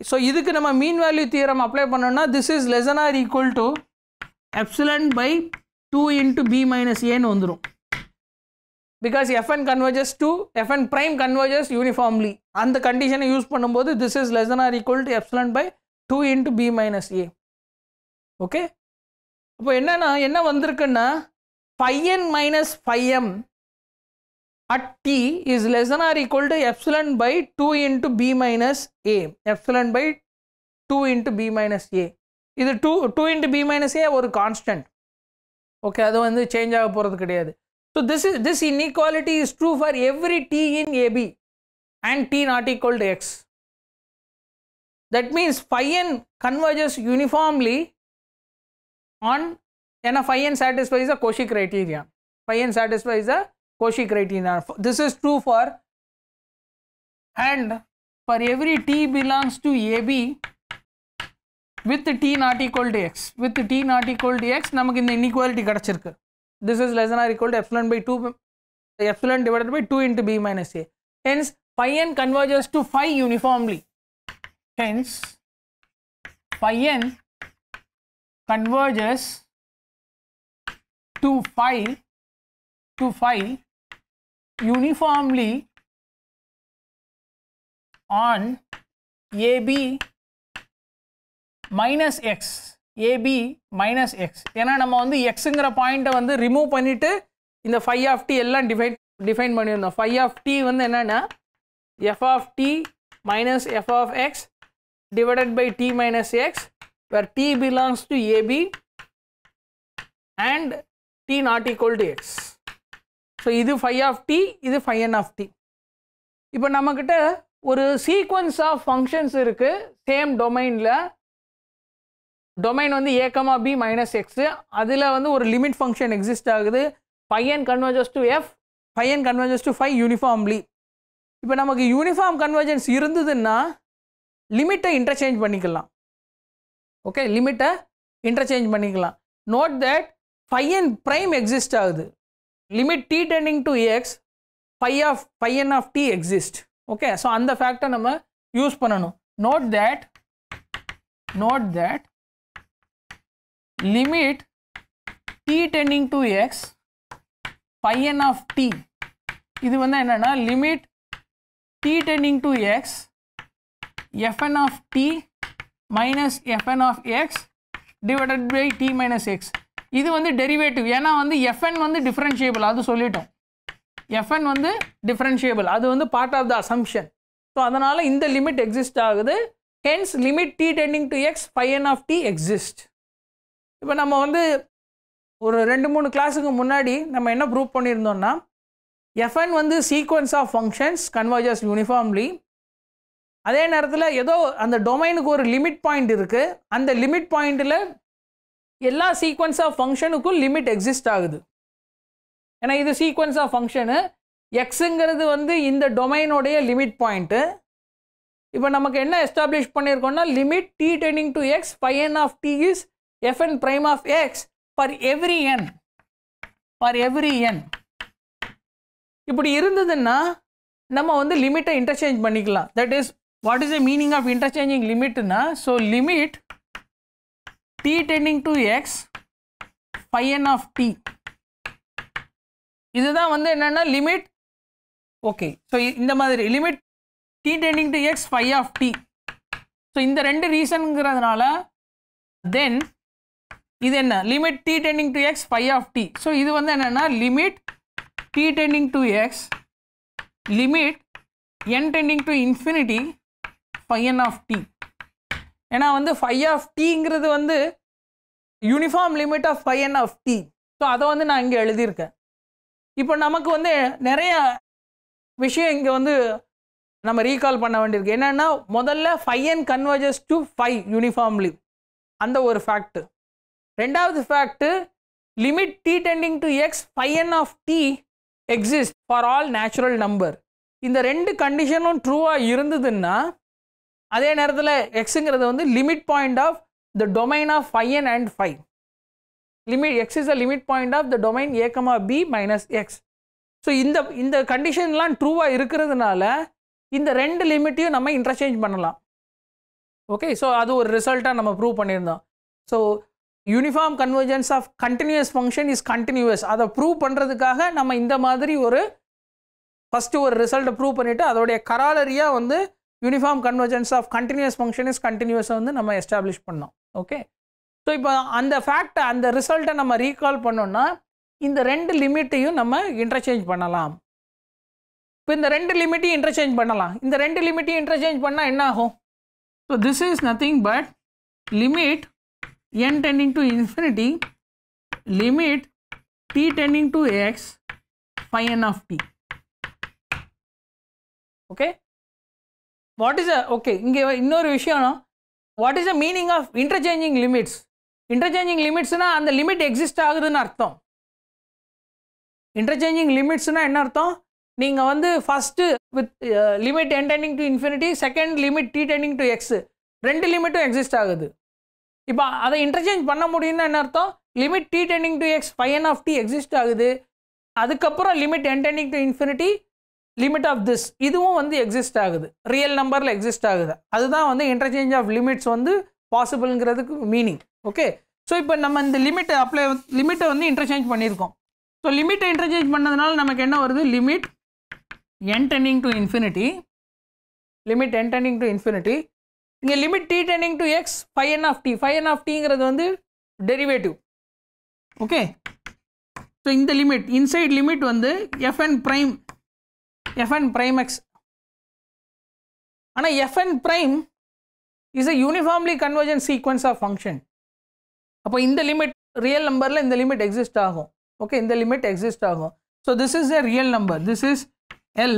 so இதுக்கு நம்ம மீன் வேல்யூ தியரம் அப்ளை பண்ணோம்னா this is less than or equal to epsilon by two into b minus ஏன்னு வந்துடும் because f n converges to f n prime converges uniformly அந்த கண்டிஷனை use பண்ணும்போது this is less or equal to epsilon by two into b minus a okay இப்போ என்னென்னா என்ன வந்திருக்குன்னா phi n minus phi m at t is less than or equal to epsilon by 2 into b minus a. Epsilon by 2 into b minus a. இது two 2 into b minus a or constant okay அது வந்து change ஆக போகிறது கிடையாது so this is this inequality is true for every and t not equal to x. That means phi n converges uniformly on and phi n satisfies the Cauchy criteria. Phi n satisfies the Cauchy criterion. This is true for and for every t belongs to AB with t not equal to x. With t not equal to x, நமக்கு இந்த inequality கடச்சிருக்கு. This is less than or equal to epsilon by 2, epsilon divided by 2 into b minus a. Hence, phi n converges to phi uniformly. Hence, phi n converges to phi to phi uniformly on AB minus x AB minus x ஏன்னா நம்ம வந்து xங்கிற பாயிண்ட்டை வந்து remove பண்ணிவிட்டு இந்த phi of t எல்லாம் define define பண்ணியிருந்தோம் phi of t வந்து என்னென்னா f of t minus f of x divided by t minus x where t belongs to AB and t not equal to x so இது phi of t இது phi n of t இப்போ நம்மக்கிட்ட ஒரு sequence of functions இருக்குது same டொமைனில் domain வந்து a comma b minus x அதில் வந்து ஒரு லிமிட் ஃபங்க்ஷன் எக்ஸிஸ்ட் ஆகுது phi n converges to f phi n converges to phi uniformly இப்போ நமக்கு யூனிஃபார்ம் கன்வர்ஜன்ஸ் இருந்ததுன்னா லிமிட்டை இன்டர்சேஞ்ச் பண்ணிக்கலாம் ஓகே லிமிட்டை இன்டர்சேஞ்ச் பண்ணிக்கலாம் note that phi n prime exist ஆகுது limit t tending to x phi of phi n of t exist okay so அந்த ஃபேக்டை நம்ம யூஸ் பண்ணணும் note that note that limit t tending to x phi n of t இது வந்து என்னென்னா limit t tending to x f n of t minus f n of x divided by t minus x இது வந்து derivative ஏன்னா வந்து FN வந்து differentiable அது சொல்லிட்டோம் எஃப்என் வந்து டிஃப்ரென்ஷியபிள் அது வந்து part of the assumption so அதனால் இந்த லிமிட் எக்ஸிஸ்ட் ஆகுது hence limit t tending to x phi n of t exist இப்போ நம்ம வந்து ஒரு ரெண்டு மூணு கிளாஸுக்கு முன்னாடி நம்ம என்ன ப்ரூவ் பண்ணியிருந்தோம்னா எஃப்என் வந்து sequence of functions converges uniformly அதே நேரத்தில் ஏதோ அந்த டொமைனுக்கு ஒரு லிமிட் பாயிண்ட் இருக்குது அந்த லிமிட் பாயிண்ட்டில் எல்லா சீக்வன்ஸ் ஆஃப் ஃபங்க்ஷனுக்கும் லிமிட் எக்ஸிஸ்ட் ஆகுது ஏன்னா இது சீக்வன்ஸ் ஆஃப் ஃபங்க்ஷனு எக்ஸுங்கிறது வந்து இந்த டொமைனுடைய லிமிட் பாயிண்ட்டு இப்போ நமக்கு என்ன எஸ்டாப்ளிஷ் பண்ணியிருக்கோம்னா லிமிட் டி டெனிங் to x phi n of t is f n prime of x for every n for every n இப்படி இருந்ததுன்னா நம்ம வந்து லிமிட்டை இன்டர்சேஞ்ச் பண்ணிக்கலாம் that is what is the meaning of interchanging லிமிட்னா so limit t tending to x phi n of t இதுதான் வந்து என்னன்னா லிமிட் ஓகே ஸோ இந்த மாதிரி limit t tending to x phi of t so இந்த ரெண்டு ரீசனுங்கிறதுனால தென் இது என்ன limit t tending to x phi of t so இது வந்து என்னென்னா limit t tending to x limit n tending to phi n of t ஏன்னா வந்து ஃபைவ் ஆஃப் டீங்கிறது வந்து uniform limit of phi n of t so அதை வந்து நான் இங்கே எழுதியிருக்கேன் இப்போ நமக்கு வந்து நிறைய விஷயம் இங்கே வந்து நம்ம ரீகால் பண்ண வேண்டியிருக்கு என்னென்னா முதல்ல phi and converges to phi uniformly அந்த ஒரு ஃபேக்ட்டு ரெண்டாவது fact limit t tending to x phi n of t exist for all natural number இந்த ரெண்டு கண்டிஷனும் ட்ரூவாக இருந்ததுன்னா அதே நேரத்தில் எக்ஸுங்கிறது வந்து limit point of the domain of phi n and phi limit x is a limit point of the domain a comma b minus x so இந்த இந்த கண்டிஷன்லாம் ட்ரூவாக இருக்கிறதுனால இந்த ரெண்டு லிமிட்டையும் நம்ம இன்டர்சேஞ்ச் பண்ணலாம் ஓகே ஸோ அது ஒரு ரிசல்ட்டாக நம்ம ப்ரூவ் பண்ணியிருந்தோம் so uniform convergence of continuous function is continuous அதை ப்ரூவ் பண்ணுறதுக்காக நம்ம இந்த மாதிரி ஒரு ஃபஸ்ட்டு ஒரு ரிசல்ட்டை ப்ரூவ் பண்ணிவிட்டு அதோடைய கராலரியாக வந்து uniform convergence of continuous function is கண்டினியூஸை வந்து நம்ம எஸ்டாப்ளிஷ் பண்ணோம் ஓகே ஸோ இப்போ அந்த ஃபேக்டை அந்த ரிசல்ட்டை நம்ம ரீகால் பண்ணோம்னா இந்த ரெண்டு லிமிட்டையும் நம்ம இன்டர்சேஞ்ச் பண்ணலாம் இப்போ இந்த ரெண்டு லிமிட்டையும் இன்டர்சேஞ்ச் பண்ணலாம் இந்த ரெண்டு லிமிட்டையும் இன்டர்சேஞ்ச் பண்ணால் என்ன ஆகும் so this is nothing but limit n tending to infinity limit t tending to x phi n of t okay what is a okay இங்கே இன்னொரு விஷயம்னா what is a meaning of interchanging limits interchanging லிமிட்ஸ்னால் அந்த limit exist ஆகுதுன்னு அர்த்தம் இன்டர்ச்சேஞ்சிங் லிமிட்ஸ்னால் என்ன அர்த்தம் நீங்கள் வந்து first with limit n tending to infinity second limit t tending to x ரெண்டு லிமிட்டும் எக்ஸிஸ்ட் ஆகுது இப்போ அதை இன்டர்ச்சேஞ்ச் பண்ண முடியும்னா என்ன அர்த்தம் limit t tending to x phi of t exist ஆகுது அதுக்கப்புறம் limit n tending to infinity limit of this இதுவும் வந்து எக்ஸிஸ்ட் ஆகுது ரியல் நம்பரில் எக்ஸிஸ்ட் ஆகுது அதுதான் வந்து இன்டர்சேஞ்ச் ஆஃப் லிமிட்ஸ் வந்து பாசிபிள்ங்கிறதுக்கு மீனிங் ஓகே ஸோ இப்போ நம்ம இந்த லிமிட்டை அப்ளை லிமிட்டை வந்து இன்டர்சேஞ்ச் பண்ணியிருக்கோம் ஸோ லிமிட்டை இன்டர்சேஞ்ச் பண்ணதுனால நமக்கு என்ன வருது limit n to infinity limit n to infinity இங்கே limit t tending to x phi n of t phi n of டிங்கிறது வந்து டெரிவேட்டிவ் ஓகே ஸோ இந்த லிமிட் இன்சைட் லிமிட் வந்து f n prime f n prime x ஆனால் f n prime is a uniformly convergent sequence of function அப்போ இந்த limit real நம்பரில் இந்த limit exist ஆகும் ஓகே இந்த லிமிட் எக்ஸிஸ்ட் ஆகும் so this is a real number this is l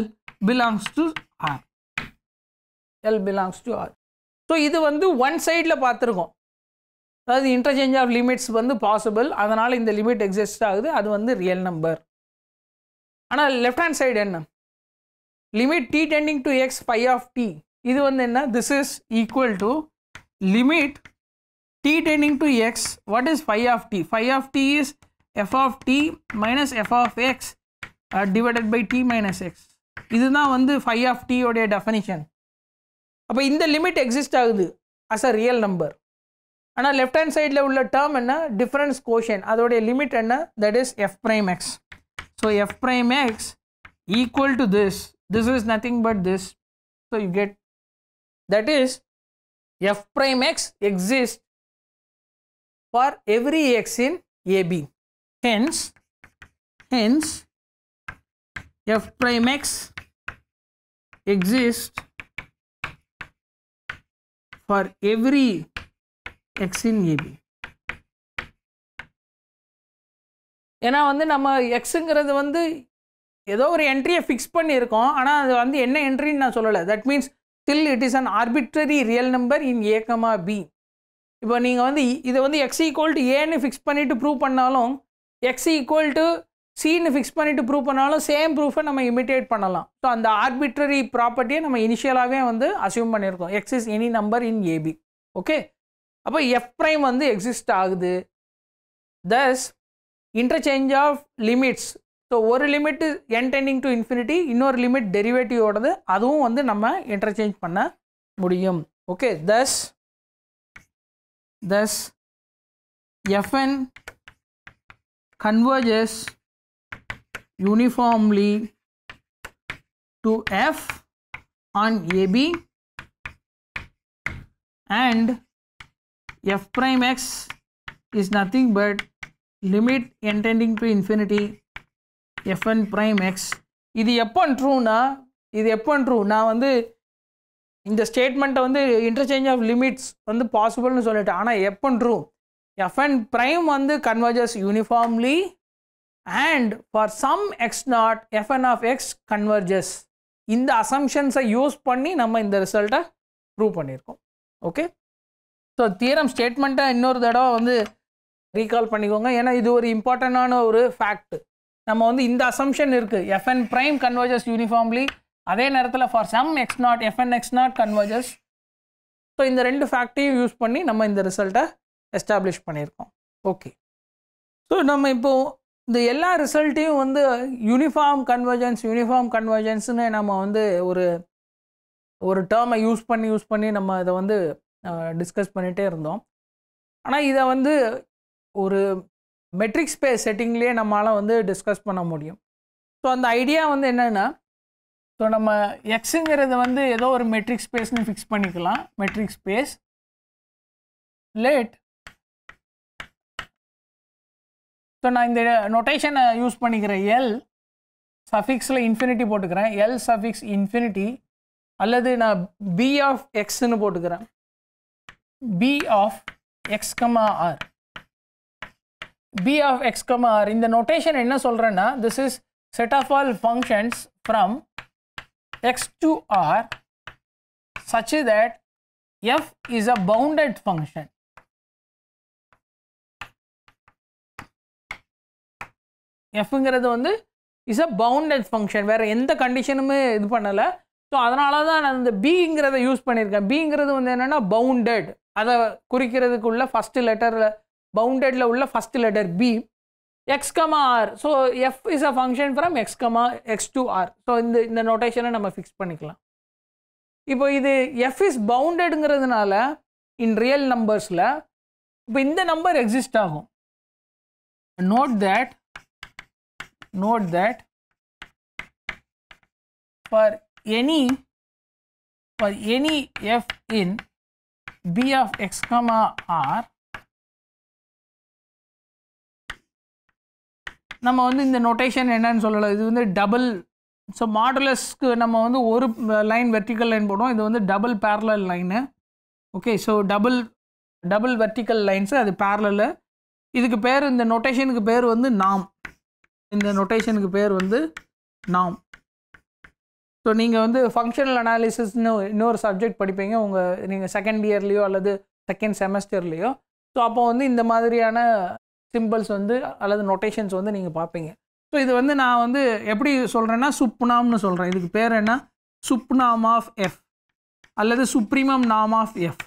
belongs to R l belongs to R so இது வந்து one சைடில் பார்த்துருக்கோம் அதாவது இன்டர்சேஞ்ச் ஆஃப் லிமிட்ஸ் வந்து பாசிபிள் அதனால் இந்த லிமிட் எக்ஸிஸ்ட் ஆகுது அது வந்து ரியல் நம்பர் ஆனால் லெஃப்ட் ஹேண்ட் சைடு என்ன limit t tending to x phi of t இது வந்து என்ன this is equal to limit t tending to x what is phi of t phi of t is f of t minus f of x uh, divided by t minus x இதுதான் வந்து phi of டீயோடைய உடைய definition அப்போ இந்த limit exist ஆகுது as a real number ஆனால் left hand சைடில் உள்ள term என்ன டிஃப்ரென்ஸ் கோஷன் அதோடைய லிமிட் என்ன that is f prime x so f prime x equal to this this is nothing but this so you get that is f prime x exists for every x in ab hence hence f prime x exists for every x in ab ஏன்னா வந்து நம்ம எக்ஸுங்கிறது வந்து ஏதோ ஒரு என்ட்ரியை fix பண்ணியிருக்கோம் ஆனால் அது வந்து என்ன என்ட்ரின்னு நான் சொல்லலை that means still it is an arbitrary real number in a comma b இப்போ நீங்கள் வந்து இதை வந்து எக்ஸ் ஈக்குவல் டு ஏன்னு ஃபிக்ஸ் பண்ணிவிட்டு ப்ரூவ் பண்ணாலும் எக்ஸ் ஈக்குவல் டு சீனு ஃபிக்ஸ் பண்ணிவிட்டு ப்ரூவ் பண்ணாலும் சேம் ப்ரூஃபை நம்ம இமிட்டேட் பண்ணலாம் ஸோ அந்த ஆர்பிட்ரரி ப்ராப்பர்ட்டியை நம்ம இனிஷியலாகவே வந்து அசியூம் பண்ணியிருக்கோம் x is any number in a b okay அப்போ எஃப் ப்ரைம் வந்து எக்ஸிஸ்ட் ஆகுது thus interchange of limits So, one limit n tending to infinity, inner limit derivative order, that's why we can interchange. Panna okay, thus, thus, fn converges uniformly to f on ab and f prime x is nothing but limit n tending to infinity f n prime x இது எப்போ ட்ரூனா இது எப்போ true நான் வந்து இந்த ஸ்டேட்மெண்ட்டை வந்து interchange of limits வந்து பாசிபிள்னு சொல்லிட்டேன் ஆனால் எப்போ ட்ரூ எஃப்என் ப்ரைம் வந்து converges uniformly and for some x nought f n of x converges இந்த அசம்ஷன்ஸை யூஸ் பண்ணி நம்ம இந்த ரிசல்ட்டை ப்ரூவ் பண்ணியிருக்கோம் ஓகே ஸோ தீரம் ஸ்டேட்மெண்ட்டை இன்னொரு தடவை வந்து ரீகால் பண்ணிக்கோங்க ஏன்னா இது ஒரு இம்பார்ட்டண்டான ஒரு ஃபேக்ட் நம்ம வந்து இந்த அசம்ஷன் இருக்குது எஃப்என் ப்ரைம் கன்வர்ஜஸ் யூனிஃபார்ம்லி அதே நேரத்தில் for some x nought f n x not converges so இந்த ரெண்டு ஃபேக்டரியும் யூஸ் பண்ணி நம்ம இந்த ரிசல்ட்டை எஸ்டாப்ளிஷ் பண்ணியிருக்கோம் ஓகே ஸோ நம்ம இப்போது இந்த எல்லா ரிசல்ட்டையும் வந்து யூனிஃபார்ம் கன்வர்ஜன்ஸ் யூனிஃபார்ம் கன்வர்ஜன்ஸ்னு நம்ம வந்து ஒரு ஒரு டேர்மை யூஸ் பண்ணி யூஸ் பண்ணி நம்ம இதை வந்து டிஸ்கஸ் பண்ணிகிட்டே இருந்தோம் ஆனால் இதை வந்து ஒரு மெட்ரிக் ஸ்பேஸ் செட்டிங்லேயே நம்மளால் வந்து டிஸ்கஸ் பண்ண முடியும் ஸோ அந்த ஐடியா வந்து என்னென்னா ஸோ நம்ம எக்ஸுங்கிறது வந்து ஏதோ ஒரு மெட்ரிக் ஸ்பேஸ்னு ஃபிக்ஸ் பண்ணிக்கலாம் மெட்ரிக் ஸ்பேஸ் லேட் ஸோ நான் இந்த நொட்டேஷனை யூஸ் பண்ணிக்கிறேன் எல் சஃபிக்ஸில் இன்ஃபினிட்டி போட்டுக்கிறேன் எல் சஃபிக்ஸ் இன்ஃபினிட்டி அல்லது நான் பி ஆஃப் எக்ஸ்ன்னு போட்டுக்கிறேன் b of x comma R b of x comma R இந்த நோட்டேஷன் என்ன சொல்கிறேன்னா this is set of all functions from x to r such that f is a bounded function. எஃப்ங்கிறது வந்து is a bounded function வேறு எந்த கண்டிஷனுமே இது பண்ணலை so அதனால தான் நான் இந்த பிங்கிறத யூஸ் பண்ணியிருக்கேன் பிங்கிறது வந்து என்னென்னா பவுண்டட் அதை குறிக்கிறதுக்குள்ள ஃபஸ்ட்டு லெட்டரில் boundedல உள்ள first letter b x comma r so f is a function from x comma x to r so இந்த இந்த நோட்டேஷனை நம்ம ஃபிக்ஸ் பண்ணிக்கலாம் இப்போ இது f is boundedங்கிறதுனால in real numbers-ல இப்போ இந்த நம்பர் எக்ஸிஸ்ட் ஆகும் note that note that for any for any f in b of x comma r நம்ம வந்து இந்த நொட்டேஷன் என்னன்னு சொல்லலாம் இது வந்து டபுள் ஸோ மாடுலஸ்க்கு நம்ம வந்து ஒரு லைன் வெர்டிக்கல் லைன் போடுவோம் இது வந்து double parallel line okay so double double vertical lines அது பேரலில் இதுக்கு பேர் இந்த நொட்டேஷனுக்கு பேர் வந்து நாம் இந்த நொட்டேஷனுக்கு பேர் வந்து நாம் ஸோ நீங்கள் வந்து ஃபங்க்ஷனல் அனாலிசிஸ்னு இன்னொரு சப்ஜெக்ட் படிப்பீங்க உங்கள் நீங்கள் செகண்ட் இயர்லேயோ அல்லது செகண்ட் செமஸ்டர்லேயோ ஸோ அப்போ வந்து இந்த மாதிரியான சிம்பிள்ஸ் வந்து அல்லது நொட்டேஷன்ஸ் வந்து நீங்கள் பார்ப்பீங்க ஸோ இது வந்து நான் வந்து எப்படி சொல்கிறேன்னா சுப்னாம்னு சொல்கிறேன் இதுக்கு பேர் என்ன சுப்னாம் ஆஃப் எஃப் அல்லது சுப்ரீமம் நாம் ஆஃப் எஃப்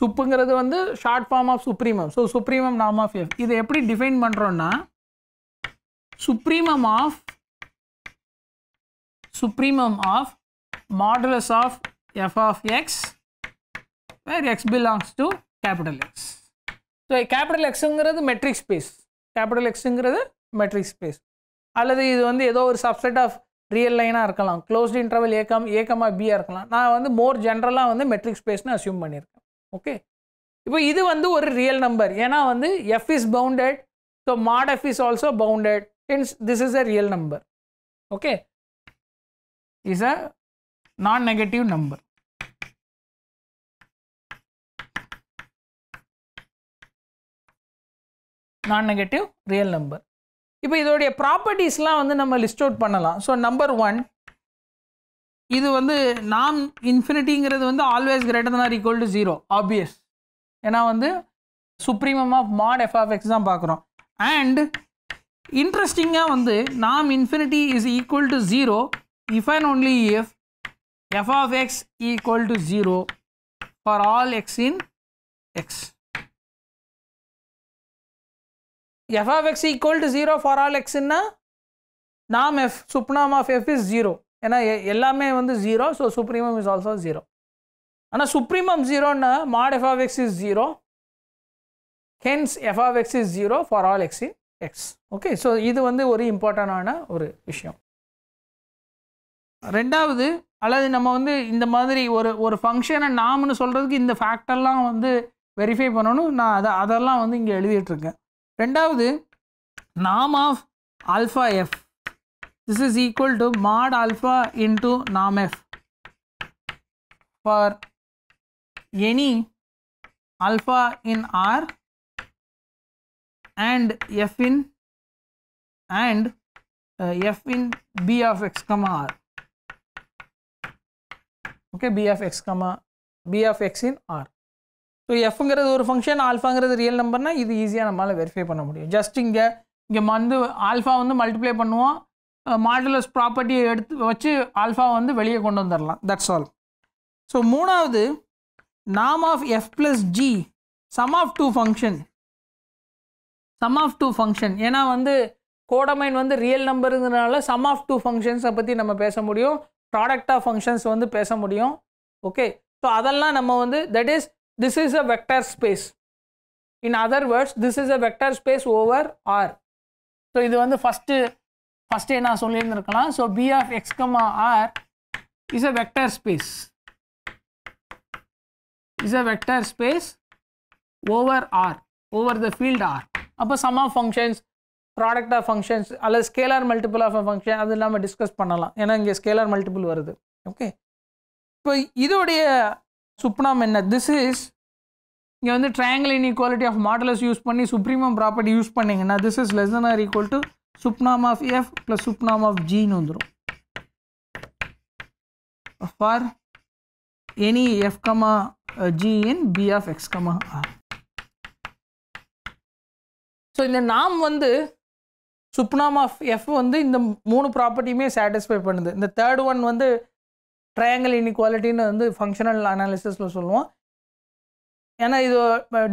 சுப்புங்கிறது வந்து short form of supremum so supremum நாம் ஆஃப் எஃப் இதை எப்படி டிஃபைன் பண்ணுறோன்னா supremum of supremum of modulus of f of x where x belongs to capital x so capital எக்ஸுங்கிறது metric space capital எக்ஸுங்கிறது metric space அல்லது இது வந்து ஏதோ ஒரு சப்செட் ஆஃப் ரியல் லைனாக இருக்கலாம் க்ளோஸ்ட் இன்டர்வல் ஏக்கம் ஏக்கமா பியாக இருக்கலாம் நான் வந்து மோர் ஜென்ரலாக வந்து மெட்ரிக் ஸ்பேஸ்னு அசியூம் பண்ணியிருக்கேன் ஓகே இப்போ இது வந்து ஒரு ரியல் நம்பர் ஏன்னா வந்து f is bounded so mod f is also bounded hence this is a real number okay is a non negative number non negative real number இப்போ இதோடைய ப்ராப்பர்ட்டிஸ்லாம் வந்து நம்ம லிஸ்ட் அவுட் பண்ணலாம் ஸோ நம்பர் ஒன் இது வந்து நாம் இன்ஃபினிட்டிங்கிறது வந்து always greater than equal to zero obvious ஏன்னா வந்து supremum of Mat F x தான் பார்க்குறோம் அண்ட் இன்ட்ரெஸ்டிங்காக வந்து நாம் infinity is equal to zero if and only if x equal to zero for all x in x f of x equal to zero for all எக்ஸ்ன்னா நாம் f sup norm of f is zero ஏன்னா எல்லாமே வந்து zero so supremum is also zero ஆனால் supremum ஜீரோன்னா mod f of x is zero hence f of x is zero for all x in X okay so இது வந்து ஒரு இம்பார்ட்டண்டான ஒரு விஷயம் ரெண்டாவது அல்லது நம்ம வந்து இந்த மாதிரி ஒரு ஒரு ஃபங்க்ஷனை நாம்னு சொல்கிறதுக்கு இந்த ஃபேக்டர்லாம் வந்து வெரிஃபை பண்ணணும் நான் அதை அதெல்லாம் வந்து இங்கே எழுதிட்டுருக்கேன் ரெண்டாவது norm of alpha f. this is equal to mod alpha into norm f for any alpha in R and f in and uh, f in b of x comma r okay b of x comma b of x in r so எஃப்ங்கிறது ஒரு function ஆல்ஃபாங்கிறது real நம்பர்னா இது ஈஸியாக நம்மளால் verify பண்ண முடியும் just இங்கே இங்கே வந்து ஆல்ஃபா வந்து மல்டிப்ளை பண்ணுவோம் மாடுலஸ் ப்ராப்பர்ட்டியை எடுத்து வச்சு ஆல்ஃபா வந்து வெளியே கொண்டு வந்துடலாம் தட்ஸ் ஆல் ஸோ மூணாவது நாம் of f plus g sum of two function sum of two function ஏன்னா வந்து கோடமைன் வந்து ரியல் நம்பருங்கிறனால சம் ஆஃப் டூ ஃபங்க்ஷன்ஸை பற்றி நம்ம பேச முடியும் ப்ராடக்ட் ஆஃப் ஃபங்க்ஷன்ஸ் வந்து பேச முடியும் ஓகே ஸோ அதெல்லாம் நம்ம வந்து that is this is a vector space in other words this is a vector space over r so இது வந்து first first என்ன சொல்லியிருந்திருக்கலாம் so b of x comma r is a vector space is a vector space over r over the field r அப்போ sum of functions product of functions அல்லது scalar multiple of a function அது நம்ம discuss பண்ணலாம் ஏன்னா இங்கே scalar multiple வருது okay இப்போ இதோடைய சுப்னாம் என்ன திஸ் இஸ் இங்கே வந்து triangle inequality of modulus use பண்ணி சுப்ரீமம் ப்ராப்பர்ட்டி யூஸ் பண்ணிங்கன்னா this is less than or equal to sup norm of f plus sup norm of ஜின்னு வந்துடும் for any f comma g in b of x comma r so இந்த நாம் வந்து சுப்னாம் of F வந்து இந்த மூணு ப்ராப்பர்ட்டியுமே சாட்டிஸ்ஃபை பண்ணுது இந்த தேர்ட் ஒன் வந்து ட்ரையாங்கல் இன்இக்வாலிட்டின்னு வந்து ஃபங்க்ஷனல் அனாலிசிஸில் சொல்லுவோம் ஏன்னா இது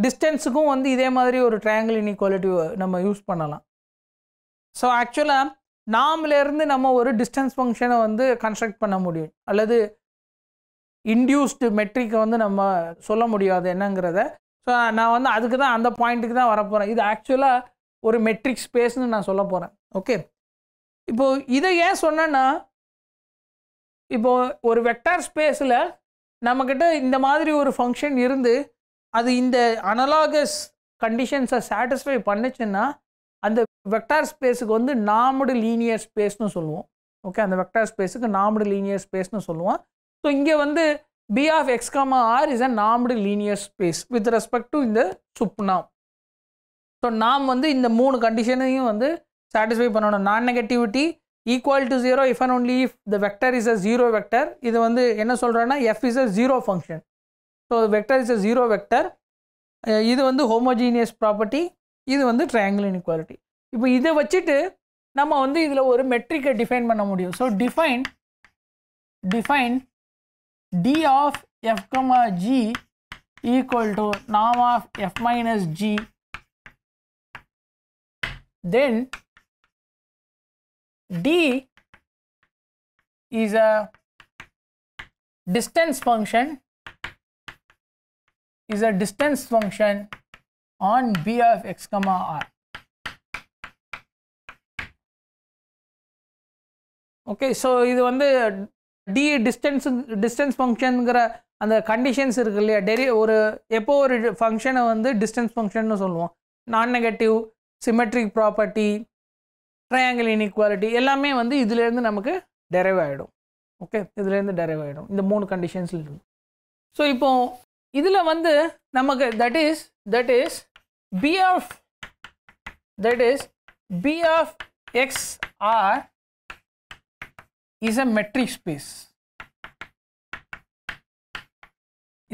டிஸ்டன்ஸுக்கும் வந்து இதே மாதிரி ஒரு ட்ரையாங்கல் இன்இக்வாலிட்டி நம்ம யூஸ் பண்ணலாம் ஸோ ஆக்சுவலாக நாம்லேருந்து நம்ம ஒரு டிஸ்டன்ஸ் ஃபங்க்ஷனை வந்து கன்ஸ்ட்ரக்ட் பண்ண முடியும் அல்லது இன்டியூஸ்டு மெட்ரிக்கை வந்து நம்ம சொல்ல முடியாது என்னங்கிறத ஸோ நான் வந்து அதுக்கு தான் அந்த பாயிண்ட்டுக்கு தான் வரப்போகிறேன் இது ஆக்சுவலாக ஒரு மெட்ரிக் ஸ்பேஸ்னு நான் சொல்ல போகிறேன் ஓகே இப்போது இதை ஏன் சொன்னேன்னா இப்போ ஒரு வெக்டார் ஸ்பேஸில் நம்மக்கிட்ட இந்த மாதிரி ஒரு ஃபங்க்ஷன் இருந்து அது இந்த அனலாகஸ் கண்டிஷன்ஸை சாட்டிஸ்ஃபை பண்ணுச்சுன்னா அந்த வெக்டார் ஸ்பேஸுக்கு வந்து நாமடு லீனியர் ஸ்பேஸ்னு சொல்லுவோம் ஓகே அந்த வெக்டார் ஸ்பேஸுக்கு நாமடு லீனியர் ஸ்பேஸ்னு சொல்லுவோம் ஸோ இங்கே வந்து b of x comma r is a normed linear space with respect to இந்த சுப்னாம் ஸோ நாம் வந்து இந்த மூணு கண்டிஷனையும் வந்து சாட்டிஸ்ஃபை பண்ணணும் nonnegativity equal to zero if and only if the vector is a zero vector இது வந்து என்ன சொல்கிறேன்னா f is a zero function so vector is a zero vector இது வந்து ஹோமோஜீனியஸ் ப்ராப்பர்ட்டி இது வந்து triangle inequality. இப்போ இதை வச்சுட்டு நம்ம வந்து இதில் ஒரு மெட்ரிக்கை டிஃபைன் பண்ண முடியும் so define define d of f comma g equal to நாம் of f minus g then d is a distance function is a distance function on b of x comma r okay so இது வந்து D distance distance ஃபங்க்ஷனுங்கிற அந்த conditions இருக்கு இல்லையா Terry ஒரு எப்போ ஒரு ஃபங்க்ஷனை வந்து டிஸ்டன்ஸ் ஃபங்க்ஷன்னு சொல்லுவோம் nonnegative symmetric property triangle inequality எல்லாமே வந்து இதுலேருந்து நமக்கு டெரைவ் ஆகிடும் ஓகே இதுலேருந்து டெரைவ் ஆகிடும் இந்த மூணு கண்டிஷன்ஸில் இருந்து ஸோ இப்போ இதில் வந்து நமக்கு that is that is b of that is b of x r is a metric space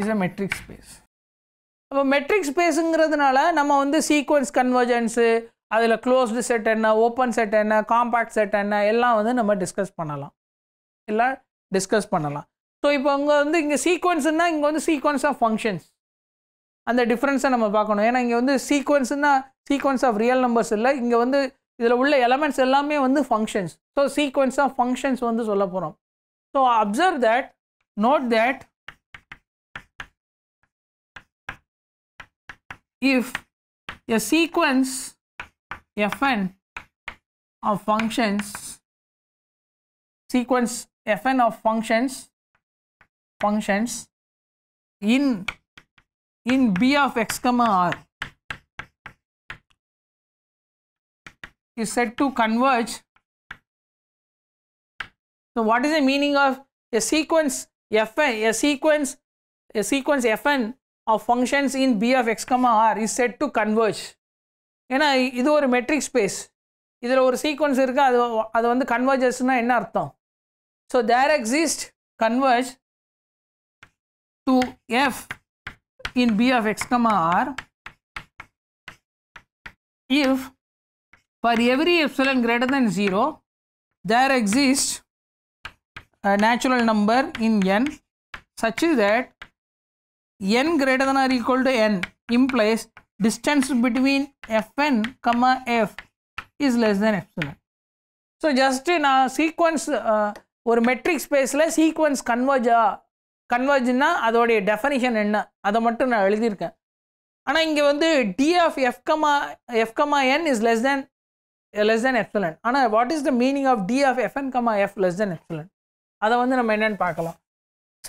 is a metric space அப்போ மெட்ரிக் ஸ்பேஸுங்கிறதுனால நம்ம வந்து சீக்வன்ஸ் கன்வர்ஜன்ஸு அதில் க்ளோஸ்டு செட் என்ன ஓப்பன் செட் என்ன காம்பேக்ட் செட் என்ன எல்லாம் வந்து நம்ம டிஸ்கஸ் பண்ணலாம் இல்லை டிஸ்கஸ் பண்ணலாம் ஸோ இப்போ இங்கே வந்து இங்கே சீக்வன்ஸுன்னா இங்கே வந்து சீக்வன்ஸ் ஆஃப் ஃபங்க்ஷன்ஸ் அந்த டிஃப்ரென்ஸை நம்ம பார்க்கணும் ஏன்னா இங்கே வந்து சீக்வன்ஸுன்னா சீக்வன்ஸ் ஆஃப் ரியல் நம்பர்ஸ் இல்லை இங்கே வந்து இதில் உள்ள எலமெண்ட்ஸ் எல்லாமே வந்து functions so sequence of functions வந்து சொல்ல போகிறோம் so observe that note that if a sequence fn of functions sequence fn of functions functions in in b of x comma r is said to converge so what is the meaning of a sequence fn a sequence a sequence fn of functions in b of x comma r is said to converge ஏன்னா இது ஒரு metric space இதில் ஒரு sequence இருக்குது அது அது வந்து கன்வர்ஜஸ்னா என்ன அர்த்தம் so there exist converge to f in b of x comma r if for every epsilon greater than 0 there exists a natural number in n such that n greater than or equal to n implies distance between Fn comma F is less than epsilon. So, just in a sequence uh, ஒரு metric ஸ்பேஸில் sequence கன்வர்ஜா கன்வர்ஜ்னா அதோடைய definition என்ன அதை மட்டும் நான் எழுதியிருக்கேன் ஆனால் இங்கே வந்து d of f comma f comma n is less than less than epsilon ஆனால் what is the meaning of d of f n comma f less than epsilon அதை வந்து நம்ம என்னென்னு பார்க்கலாம்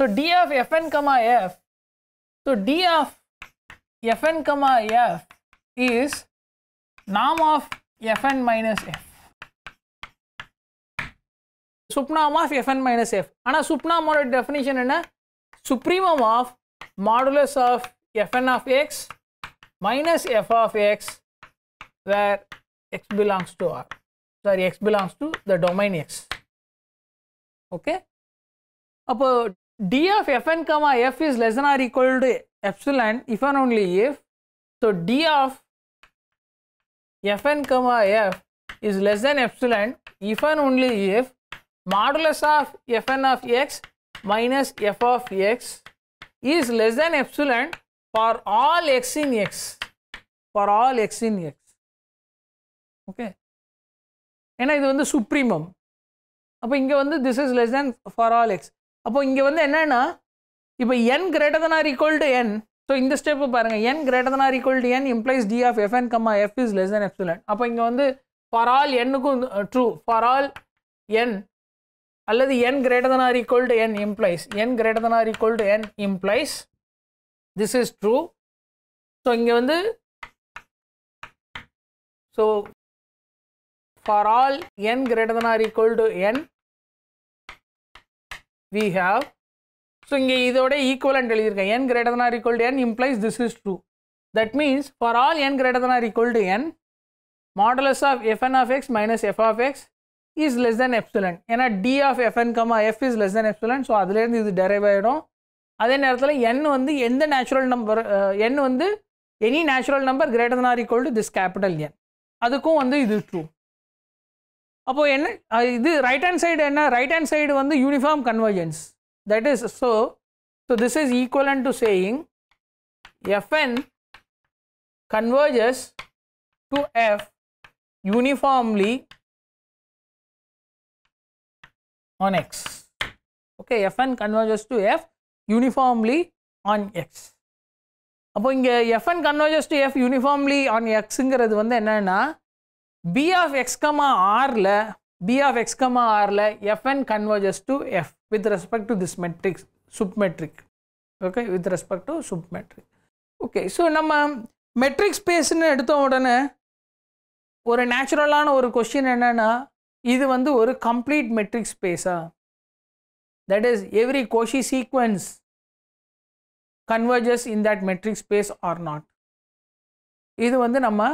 so d of f n comma f so d of fn comma f is norm of fn minus f. Supnum of fn minus f. ஆனால் supnum definition என்ன? Supremum of modulus of fn of x minus f of x where x belongs to R. Sorry, x belongs to the domain x. Okay? அப்போ d of fn comma f is less than or equal to epsilon if and only if so d of fn comma f is less than epsilon if and only if modulus of fn of x minus f of x is less than epsilon for all x in x for all x in x okay ஏன்னா இது வந்து supremum அப்போ இங்கே வந்து this is less than for all x அப்போ இங்கே வந்து என்னென்னா இப்போ n greater than or equal to n so இந்த ஸ்டெப்பு பாருங்கள் n greater than or equal to n implies d of n comma f is less than epsilon அப்போ இங்கே வந்து ஃபார் ஆல் எண்ணுக்கும் ட்ரூ ஃபார் ஆல் என் அல்லது n greater than or equal to n implies n greater than or equal to n implies this is true so இங்கே வந்து so for all n greater than or equal to n we have so இங்கே இதோட equivalent எழுதியிருக்கேன் n greater than equal to n implies this is true that means for all n greater than equal to n modulus of f n of x minus f of x is less than epsilon ஏன்னா d of f n comma f is less than epsilon so அதுலேருந்து இது derive ஆகிடும் அதே நேரத்தில் என் வந்து எந்த natural number n வந்து any natural number greater than or equal to this capital n அதுக்கும் வந்து இது ட்ரூ அப்போது என்ன இது ரைட் ஹேண்ட் சைடு என்ன ரைட் ஹேண்ட் சைடு வந்து uniform convergence that is so so this is equivalent to saying fn converges to f uniformly on x okay fn converges to f uniformly on x appo இங்கே fn converges to f uniformly on x vanda enna na b of x, comma r la b of x comma rல fn converges to f with respect to this matrix submetric okay with respect to submetric okay so நம்ம metric ஸ்பேஸ்னு எடுத்தோம் உடனே ஒரு நேச்சுரலான ஒரு question என்னென்னா இது வந்து ஒரு கம்ப்ளீட் மெட்ரிக் ஸ்பேஸா that is every Cauchy sequence converges in that metric space or not இது வந்து நம்ம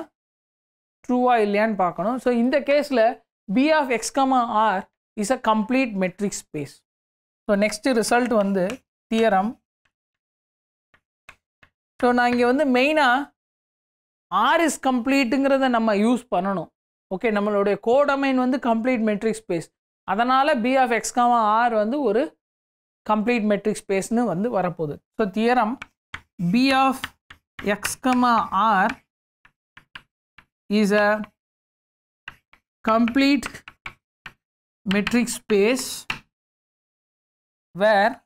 ட்ரூவாக இல்லையான்னு பார்க்கணும் ஸோ இந்த கேஸில் B of x comma r is a complete metric space. So next result வந்து theorem. So நான் இங்கே வந்து மெயினாக ஆர் இஸ் கம்ப்ளீட்டுங்கிறத நம்ம யூஸ் பண்ணணும் ஓகே நம்மளுடைய கோடமைன் வந்து கம்ப்ளீட் மெட்ரிக் ஸ்பேஸ் அதனால் b of x comma r வந்து ஒரு கம்ப்ளீட் மெட்ரிக் ஸ்பேஸ்னு வந்து வரப்போகுது so theorem b of x comma r is a complete metric space where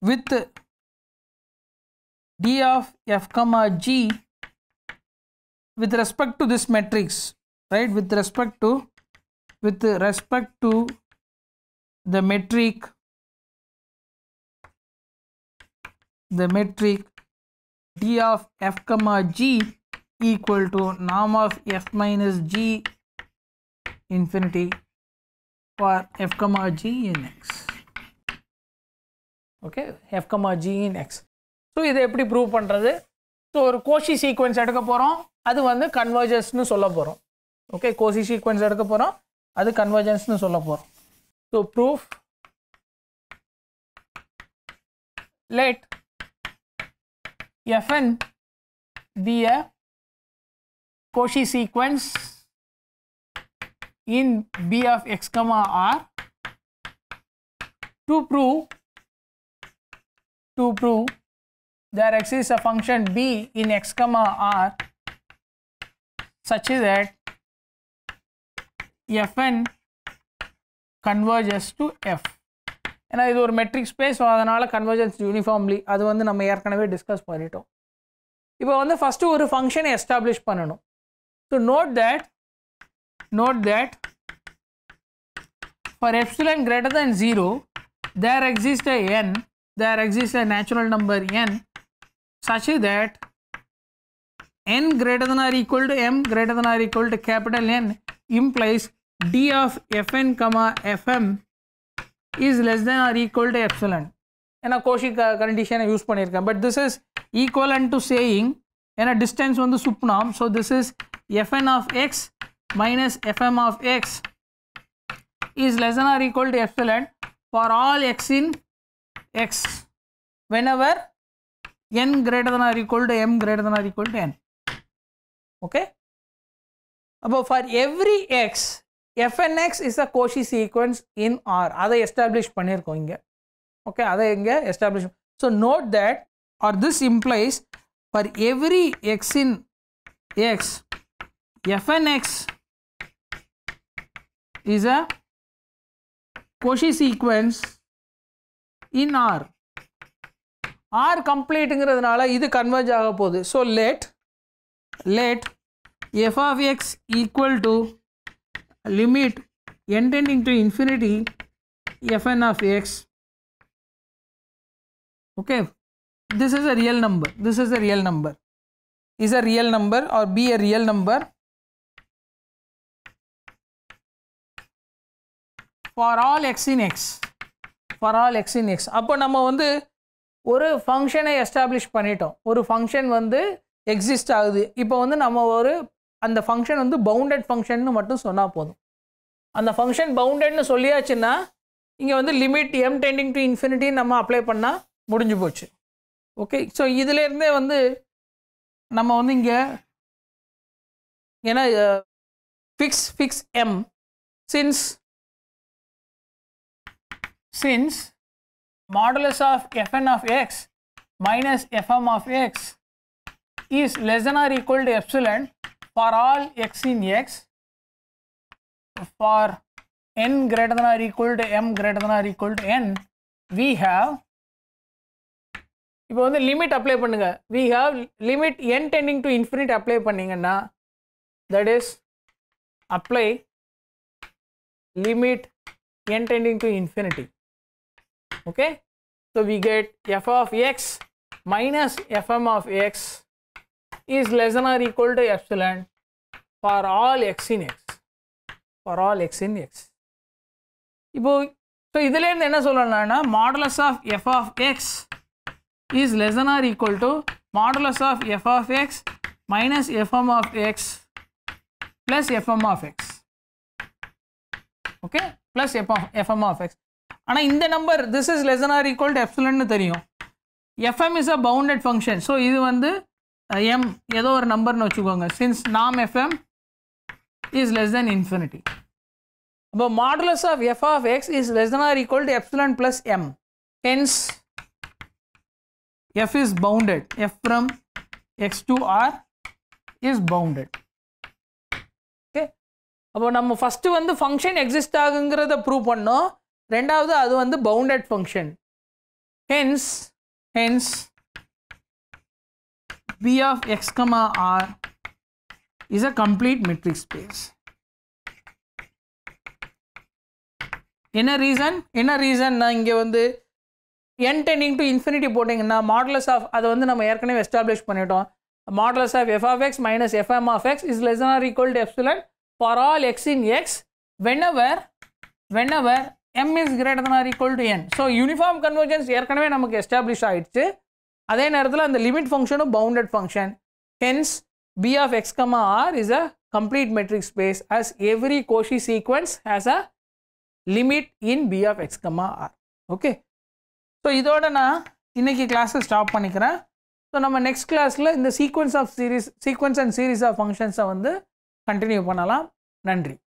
with d of f comma g with respect to this matrix right with respect to with respect to the metric the metric d of f comma g equal to norm of f minus g infinity for f comma g in x okay f comma g in x so so இதை எப்படி prove பண்ணுறது so ஒரு Kosi sequence எடுக்க போகிறோம் அது வந்து கன்வர்ஜன்ஸ்னு சொல்ல போகிறோம் ஓகே கோஷி சீக்வன்ஸ் எடுக்க போகிறோம் convergence கன்வர்ஜன்ஸ்னு சொல்ல போகிறோம் so proof let fn be a Cauchy sequence in B of x comma r to prove to prove there exists a function b in x comma r such that fn converges to f ஏன்னா இது ஒரு metric space அதனால் convergence uniformly அது வந்து நம்ம ஏற்கனவே discuss பண்ணிட்டோம் இப்போ வந்து ஃபஸ்ட்டு ஒரு ஃபங்க்ஷனை எஸ்டாப்ளிஷ் பண்ணணும் so note that Note that for epsilon greater than 0, there exists a n, there exists a natural number n such that n greater than or equal to m greater than or equal to capital N implies d of fn comma fm is less than or equal to epsilon. condition I Cauchy but this is equivalent to saying equivalent a distance on the வந்து norm So this is f n of x. minus fm of x is less than or equal to epsilon for all x in x whenever n greater than or equal to m greater than or equal to n. Okay. Above for every x, fnx is a Cauchy sequence in R. அதை establish பண்ணிருக்கோம் இங்க. Okay, அதை இங்க establish. So note that or this implies for every x in x, fnx is a Cauchy sequence in R. R completeங்கிறதுனால இது converge ஆக போகுது so let let f of x equal to limit n tending to infinity fn of x okay this is a real number this is a real number is a real number or be a real number for all x in x for all x in x அப்போ நம்ம வந்து ஒரு ஃபங்க்ஷனை establish பண்ணிட்டோம் ஒரு function வந்து exist ஆகுது இப்போ வந்து நம்ம ஒரு அந்த ஃபங்க்ஷன் வந்து பவுண்டட் ஃபங்க்ஷன் மட்டும் சொன்னால் போதும் அந்த ஃபங்க்ஷன் பவுண்டட்னு சொல்லியாச்சுன்னா இங்கே வந்து லிமிட் எம் டெண்டிங் டு இன்ஃபினிட்டின்னு நம்ம அப்ளை பண்ணால் முடிஞ்சு போச்சு ஓகே ஸோ இதுலேருந்தே வந்து நம்ம வந்து இங்கே ஏன்னா fix fix m since since modulus of fn of x minus fm of x is less than or equal to epsilon for all x in x for n greater than or equal to m greater than or equal to n we have இப்போ வந்து limit apply பண்ணுங்க we have limit n tending to infinity apply பண்ணீங்கனா that is apply limit n tending to infinity okay so we get f of x minus fm of x is less than or equal to epsilon for all x in x for all x in x so idhila end enna solrana modulus of f of x is less than or equal to modulus of f of x minus fm of x plus fm of x okay plus fm of x ஆனால் இந்த number this is less or equal to எப்சிலன்னு தெரியும் f m is a bounded function so இது வந்து M uh, ஏதோ ஒரு நம்பர்னு வச்சுக்கோங்க சின்ஸ் நாம் f m is less than infinity அப்போ modulus of f of x is less than or equal to epsilon plus m hence f is bounded f from x to r is bounded okay அப்போ நம்ம first வந்து function exist ஆகுங்கிறத prove பண்ணோம் ரெண்டாவது அது வந்து bounded function hence hence b of x comma r is a complete metric space என்ன reason என்ன reason நான் இங்கே வந்து என் டென்னிங் டு இன்ஃபினிட்டி போட்டிங்கன்னா மாடலஸ் ஆஃப் அதை வந்து நம்ம ஏற்கனவே எஸ்டாப்ளிஷ் பண்ணிட்டோம் modulus of f of x minus f m of x is less or equal to epsilon for all x in x whenever whenever m is greater than or equal to n. So, uniform convergence ஏற்கனவே நமக்கு establish ஆயிடுச்சு அதே நேரத்தில் அந்த limit ஃபங்க்ஷனும் bounded function hence b of x, r is a complete metric space as every Cauchy sequence has a limit in b of x, r. okay. So இதோட நான் இன்னைக்கு கிளாஸை ஸ்டாப் பண்ணிக்கிறேன் ஸோ நம்ம நெக்ஸ்ட் கிளாஸில் இந்த sequence of series sequence and series of ஃபங்க்ஷன்ஸை வந்து கண்டினியூ பண்ணலாம் நன்றி